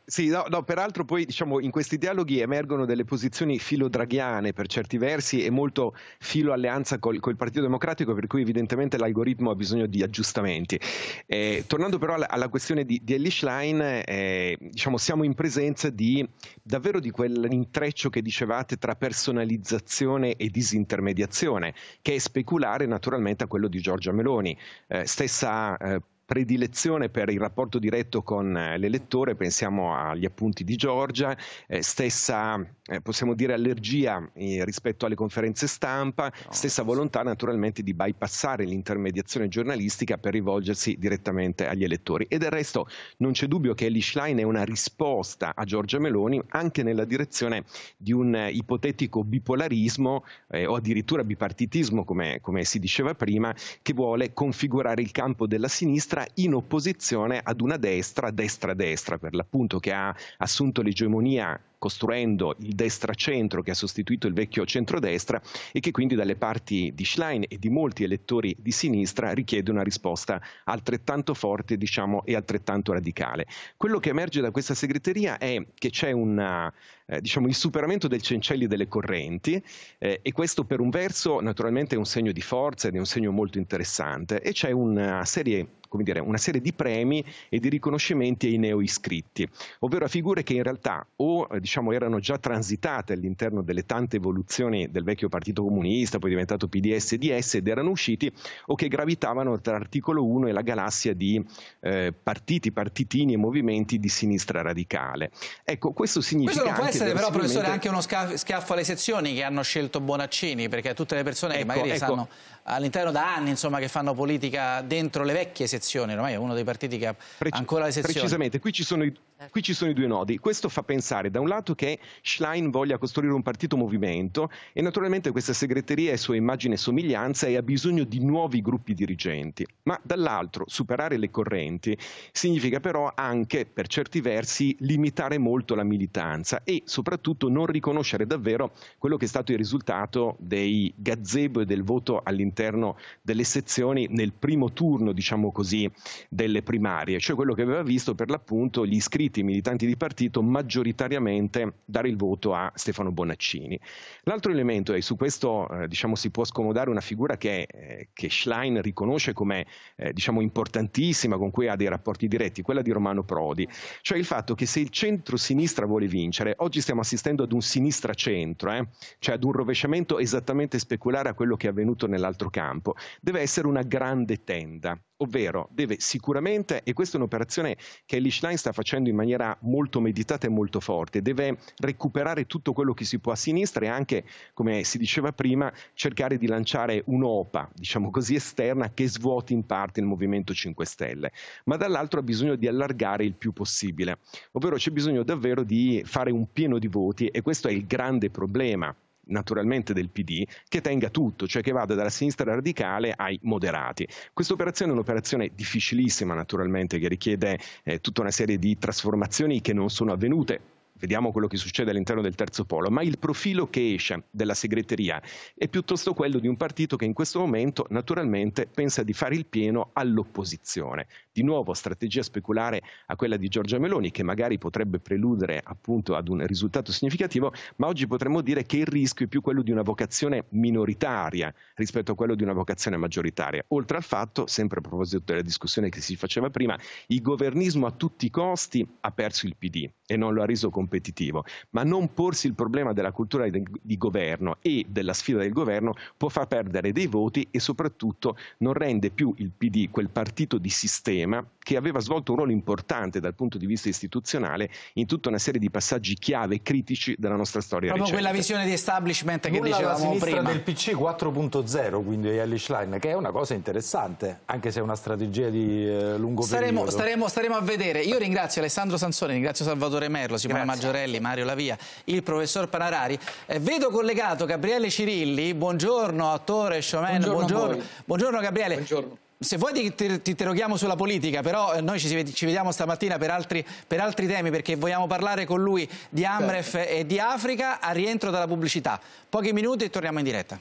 G: Sì, no, no, peraltro poi diciamo, in questi dialoghi emergono delle posizioni filodraghiane per certi versi e molto filo alleanza col, col Partito Democratico, per cui evidentemente l'algoritmo ha bisogno di aggiustamenti. Eh, tornando però alla, alla, questione di, di Ellie Schlein, eh, diciamo, siamo in presenza di, davvero di quell'intreccio che dicevate tra personalizzazione e disintermediazione, che è speculare naturalmente a quello di Giorgia Meloni. Eh, stessa eh, predilezione per il rapporto diretto con eh, l'elettore, pensiamo agli appunti di Giorgia, eh, stessa eh, possiamo dire allergia eh, rispetto alle conferenze stampa, no, stessa volontà naturalmente di bypassare l'intermediazione giornalistica per rivolgersi direttamente agli elettori. E del resto non c'è dubbio che Ellie è una risposta a Giorgia Meloni anche nella direzione di un eh, ipotetico bipolarismo eh, o addirittura bipartitismo, come, come si diceva prima, che vuole configurare il campo della sinistra sinistra in opposizione ad una destra, destra-destra per l'appunto, che ha assunto l'egemonia costruendo il destra-centro che ha sostituito il vecchio centrodestra e che quindi dalle parti di Schlein e di molti elettori di sinistra richiede una risposta altrettanto forte diciamo, e altrettanto radicale. Quello che emerge da questa segreteria è che c'è una eh, diciamo, il superamento del cencelli delle correnti eh, e questo per un verso naturalmente è un segno di forza ed è un segno molto interessante e c'è una serie come dire, una serie di premi e di riconoscimenti ai neo iscritti, ovvero a figure che in realtà o eh, diciamo, erano già transitate all'interno delle tante evoluzioni del vecchio Partito Comunista, poi diventato PDS e DS ed erano usciti, o che gravitavano tra l'articolo 1 e la galassia di eh, partiti, partitini e movimenti di sinistra radicale. Ecco, questo significa. Questo non può essere essere però, professore, anche
A: uno schiaffo alle sezioni che hanno scelto Bonaccini, perché tutte le persone ecco, che magari ecco, sanno all'interno da anni insomma, che fanno politica dentro le vecchie sezioni, ormai è uno dei partiti che ha ancora le sezioni. Precisamente,
G: qui ci, i, qui ci, sono i, due nodi. Questo fa pensare da un lato che Schlein voglia costruire un partito movimento e naturalmente questa segreteria è sua immagine e somiglianza e ha bisogno di nuovi gruppi dirigenti, ma dall'altro superare le correnti significa però anche per certi versi limitare molto la militanza e soprattutto non riconoscere davvero quello che è stato il risultato dei gazebo e del voto all'interno all'interno delle sezioni nel primo turno, diciamo così, delle primarie, cioè quello che aveva visto per l'appunto gli iscritti militanti di partito maggioritariamente dare il voto a Stefano Bonaccini. L'altro elemento, e su questo eh, diciamo, si può scomodare una figura che, eh, che Schlein riconosce come eh, diciamo, importantissima, con cui ha dei rapporti diretti, quella di Romano Prodi, cioè il fatto che se il centro-sinistra vuole vincere, oggi stiamo assistendo ad un sinistra-centro, eh, cioè ad un rovesciamento esattamente speculare a quello che è avvenuto nell'altro centrocampo, deve essere una grande tenda, ovvero deve sicuramente, e questa è un'operazione che Lichtenstein sta facendo in maniera molto meditata e molto forte, deve recuperare tutto quello che si può a sinistra e anche, come si diceva prima, cercare di lanciare un'opa, diciamo così, esterna che svuoti in parte il Movimento 5 Stelle, ma dall'altro ha bisogno di allargare il più possibile, ovvero c'è bisogno davvero di fare un pieno di voti e questo è il grande problema naturalmente del PD, che tenga tutto, cioè che vada dalla sinistra radicale ai moderati. Questa operazione è un'operazione difficilissima naturalmente, che richiede eh, tutta una serie di trasformazioni che non sono avvenute vediamo quello che succede all'interno del terzo polo, ma il profilo che esce della segreteria è piuttosto quello di un partito che in questo momento naturalmente pensa di fare il pieno all'opposizione. Di nuovo strategia speculare a quella di Giorgia Meloni che magari potrebbe preludere appunto ad un risultato significativo, ma oggi potremmo dire che il rischio è più quello di una vocazione minoritaria rispetto a quello di una vocazione maggioritaria. Oltre al fatto, sempre a proposito della discussione che si faceva prima, il governismo a tutti i costi ha perso il PD e non lo ha reso completo competitivo, ma non porsi il problema della cultura di governo e della sfida del governo può far perdere dei voti e soprattutto non rende più il PD quel partito di sistema che aveva svolto un ruolo importante dal punto di vista istituzionale in tutta una serie di passaggi chiave critici
F: della nostra storia
G: Proprio recente. quella
A: visione di establishment che Nulla dicevamo la prima. del PC 4.0,
F: quindi Elish Line, che è una cosa interessante, anche se è una strategia di eh, lungo saremo, periodo.
A: Staremo, staremo, a vedere. Io ringrazio Alessandro Sansone, ringrazio Salvatore Merlo, Simona Maggiorelli, esatto. Mario Lavia, il professor Panarari. Eh, vedo collegato Gabriele Cirilli, buongiorno attore, showman, buongiorno. Buongiorno, buongiorno Gabriele. Buongiorno. Se vuoi ti, ti, interroghiamo sulla politica, però eh, noi ci, ci vediamo stamattina per altri, per altri, temi perché vogliamo parlare con lui di Amref certo. e di Africa a rientro dalla pubblicità. Pochi minuti e torniamo in diretta.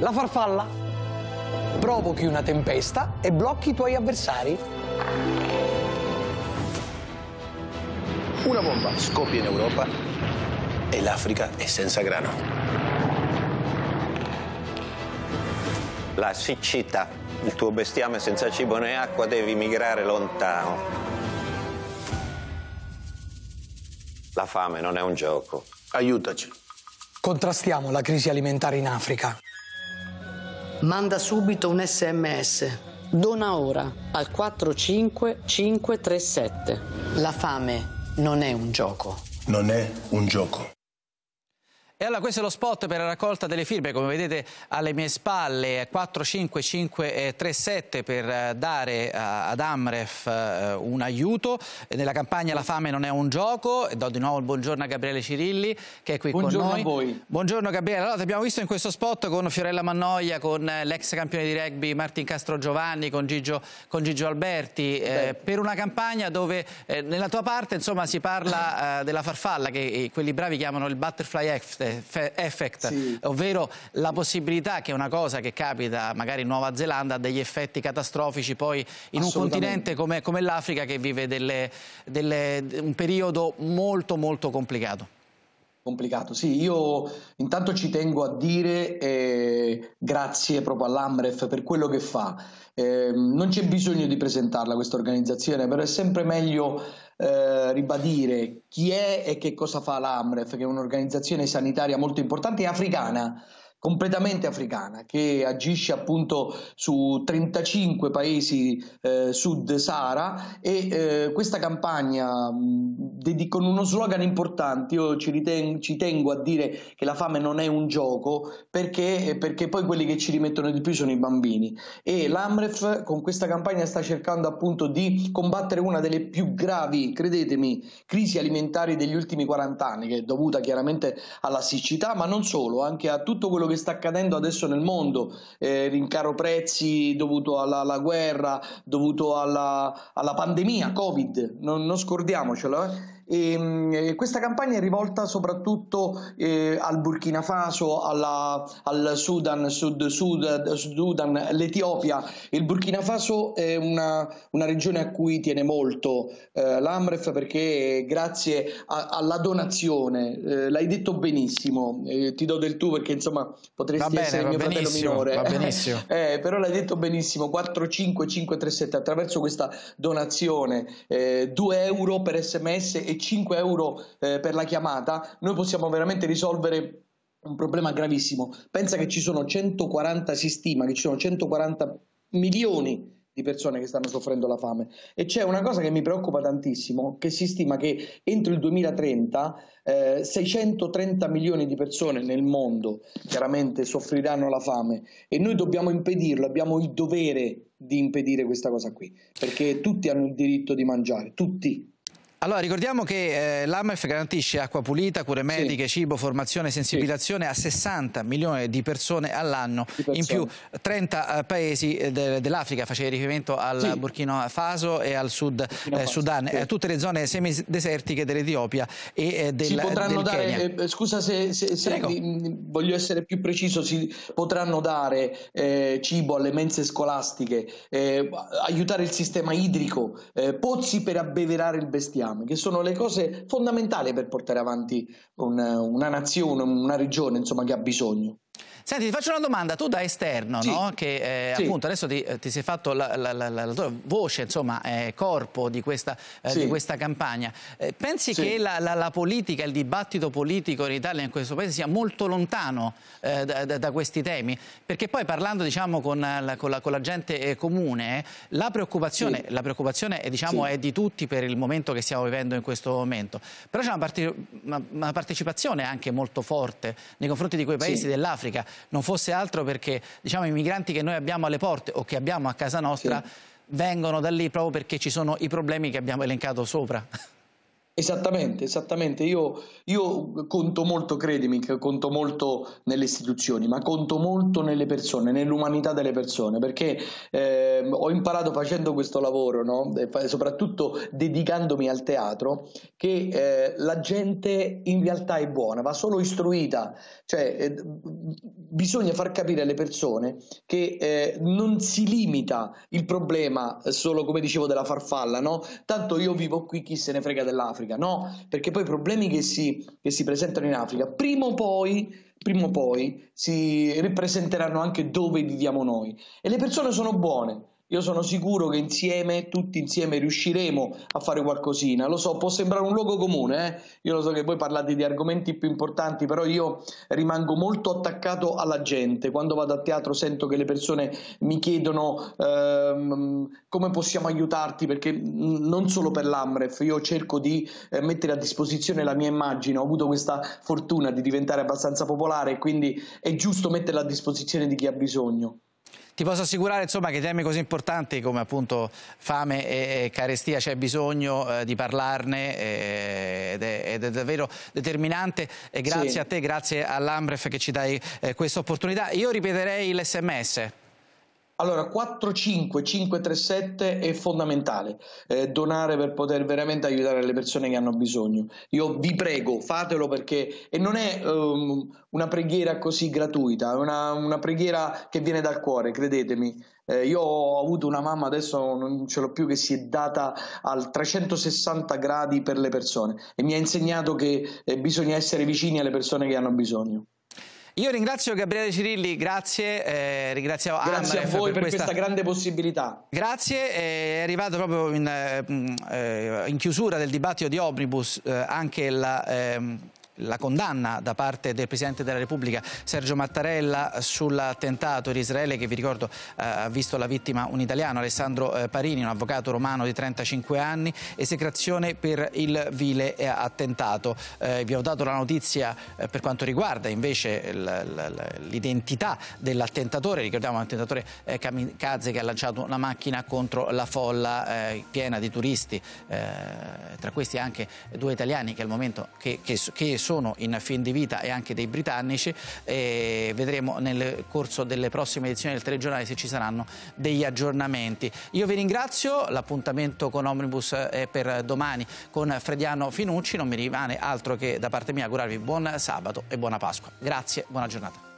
I: La farfalla. Provochi una tempesta e blocchi i tuoi avversari. Una bomba
C: scoppia in Europa e l'Africa è senza grano.
F: La siccità, il tuo bestiame senza cibo né acqua, devi migrare lontano.
C: La fame non è un gioco. Aiutaci.
I: Contrastiamo la crisi alimentare in Africa manda subito un sms.
H: Dona ora al 45537. La fame non è un gioco. Non è un gioco. E allora
A: questo è lo spot per la raccolta delle firme, come vedete alle mie spalle 45537 eh, per eh, dare eh, ad Amref un aiuto. Nella campagna La fame non è un gioco, e do di nuovo il buongiorno a Gabriele Cirilli che è qui buongiorno con noi. Buongiorno a voi. Buongiorno Gabriele, allora ti abbiamo visto in questo spot con Fiorella Mannoia, con l'ex campione di rugby Martin Castro Giovanni, con Gigio, con Gigio Alberti, eh, per una campagna dove eh, nella tua parte insomma, si parla eh, della farfalla che quelli bravi chiamano il butterfly effect effect, sì. ovvero la possibilità che una cosa che capita magari in Nuova Zelanda ha degli effetti catastrofici poi in un continente come, come l'Africa che vive delle, delle, un periodo molto molto complicato.
I: Complicato, sì, io intanto ci tengo a dire eh, grazie proprio all'AMREF per quello che fa. Eh, non c'è bisogno di presentarla questa organizzazione, però è sempre meglio eh, ribadire chi è e che cosa fa l'AMREF, che è un'organizzazione sanitaria molto importante e africana completamente africana che agisce appunto su 35 paesi eh, sud Sahara e eh, questa campagna mh, con uno slogan importante, io ci, riten- ci, tengo a dire che la fame non è un gioco perché, eh, perché poi quelli che ci rimettono di più sono i bambini e l'AMREF con questa campagna sta cercando appunto di combattere una delle più gravi, credetemi, crisi alimentari degli ultimi 40 anni che è dovuta chiaramente alla siccità ma non solo, anche a tutto quello che sta accadendo adesso nel mondo, eh, rincaro prezzi dovuto alla, alla guerra, dovuto alla, alla pandemia Covid, non, non scordiamocelo. Eh? E, ehm, eh, questa campagna è rivolta soprattutto eh, al Burkina Faso, alla, al Sudan, Sud Sud Sudan l'Etiopia. Il Burkina Faso è una, una, regione a cui tiene molto eh, l'AMREF perché grazie a, alla donazione, eh, l'hai detto benissimo, eh, ti do del tu perché insomma potresti bene, essere il mio fratello minore, va benissimo. Eh, però l'hai detto benissimo, 45537 attraverso questa donazione, 2 euro per sms e 5 euro eh, per la chiamata, noi possiamo veramente risolvere un problema gravissimo. Pensa che ci sono 140, si stima che ci sono 140 milioni di persone che stanno soffrendo la fame. E c'è una cosa che mi preoccupa tantissimo, che si stima che entro il 2030 eh, 630 milioni di persone nel mondo chiaramente soffriranno la fame e noi dobbiamo impedirlo, abbiamo il dovere di impedire questa cosa qui, perché tutti hanno il diritto di mangiare, tutti. Allora, ricordiamo
A: che eh, l'AMEF garantisce acqua pulita, cure mediche, sì. cibo, formazione, sensibilizzazione sì. a 60 milioni di persone all'anno, in più 30 eh, paesi eh, de dell'Africa, facevi riferimento al sì. Burkina Faso e al Sud eh, Sudan, sì. Eh, tutte le zone semidesertiche dell'Etiopia e eh, del, si potranno del Kenya.
I: dare, scusa se, se, se voglio essere più preciso, si potranno dare cibo alle mense scolastiche, aiutare il sistema idrico, pozzi per abbeverare il bestiame. Islam, che sono le cose fondamentali per portare avanti una, una nazione, una regione insomma, che ha bisogno. Senti, ti faccio una domanda, tu da esterno, sì. no?
A: che eh, sì. appunto adesso ti, eh, ti, sei fatto la, la, la, la tua voce, insomma, eh, corpo di questa, eh, sì. di questa campagna, eh, pensi che la, politica, il dibattito politico in Italia, in questo paese, sia molto lontano eh, da, da, questi temi? Perché poi parlando diciamo, con, con, con, la, gente comune, la preoccupazione, preoccupazione diciamo, è di tutti per il momento che stiamo vivendo in questo momento, però c'è una, parte, una, una partecipazione anche molto forte nei confronti di quei paesi dell'Africa non fosse altro perché diciamo, i migranti che noi abbiamo alle porte o che abbiamo a casa nostra sì. vengono da lì proprio perché ci sono i problemi che abbiamo elencato sopra.
I: Esattamente, esattamente. Io, io, conto molto, credimi, conto molto nelle istituzioni, ma conto molto nelle persone, nell'umanità delle persone, perché eh, ho imparato facendo questo lavoro, no? soprattutto dedicandomi al teatro, che eh, la gente in realtà è buona, va solo istruita. Cioè, eh, bisogna far capire alle persone che eh, non si limita il problema solo, come dicevo, della farfalla, no? Tanto io vivo qui, chi se ne frega dell'Africa Africa, no? Perché poi i problemi che si, che si presentano in Africa, prima o poi prima o poi si ripresenteranno anche dove viviamo noi. E le persone sono buone, io sono sicuro che insieme, tutti insieme, riusciremo a fare qualcosina. Lo so, può sembrare un luogo comune, eh? io lo so che voi parlate di argomenti più importanti, però io rimango molto attaccato alla gente. Quando vado a teatro sento che le persone mi chiedono ehm, come possiamo aiutarti, perché non solo per l'Amref, io cerco di eh, mettere a disposizione la mia immagine, ho avuto questa fortuna di diventare abbastanza popolare, quindi è giusto metterla a disposizione di chi ha bisogno
A: ti posso assicurare insomma, che temi così importanti come appunto fame e carestia c'è bisogno eh, di parlarne eh, ed, è, ed, è, davvero determinante e grazie sì. a te, grazie all'Ambref che ci dai eh, questa opportunità. Io ripeterei
I: l'SMS. Allora, 4-5-5-3-7 è fondamentale eh, donare per poter veramente aiutare le persone che hanno bisogno. Io vi prego, fatelo perché e non è um, una preghiera così gratuita, è una, una, preghiera che viene dal cuore, credetemi. Eh, io ho avuto una mamma, adesso non ce l'ho più, che si è data al 360 gradi per le persone e mi ha insegnato che eh, bisogna essere vicini alle persone che hanno bisogno. Io
A: ringrazio Gabriele Cirilli, grazie, eh, ringraziamo grazie Amaref a voi per, questa... questa... grande
I: possibilità.
A: Grazie, eh, è arrivato proprio in, eh, mm, eh, in chiusura del dibattito di Omnibus anche la... Ehm, la condanna da parte del Presidente della Repubblica Sergio Mattarella sull'attentato in Israele che vi ricordo eh, ha visto la vittima un italiano Alessandro eh, Parini, un avvocato romano di 35 anni, esecrazione per il vile eh, attentato. vi ho dato la notizia per quanto riguarda invece l'identità dell'attentatore, ricordiamo l'attentatore eh, Kamikaze che ha lanciato una macchina contro la folla piena di turisti, tra questi anche due italiani che al momento che sono sono in fin di vita e anche dei britannici e vedremo nel corso delle prossime edizioni del telegiornale se ci saranno degli aggiornamenti. Io vi ringrazio, l'appuntamento con Omnibus è per domani con Frediano Finucci, non mi rimane altro che da parte mia augurarvi buon sabato e buona Pasqua. Grazie, buona giornata.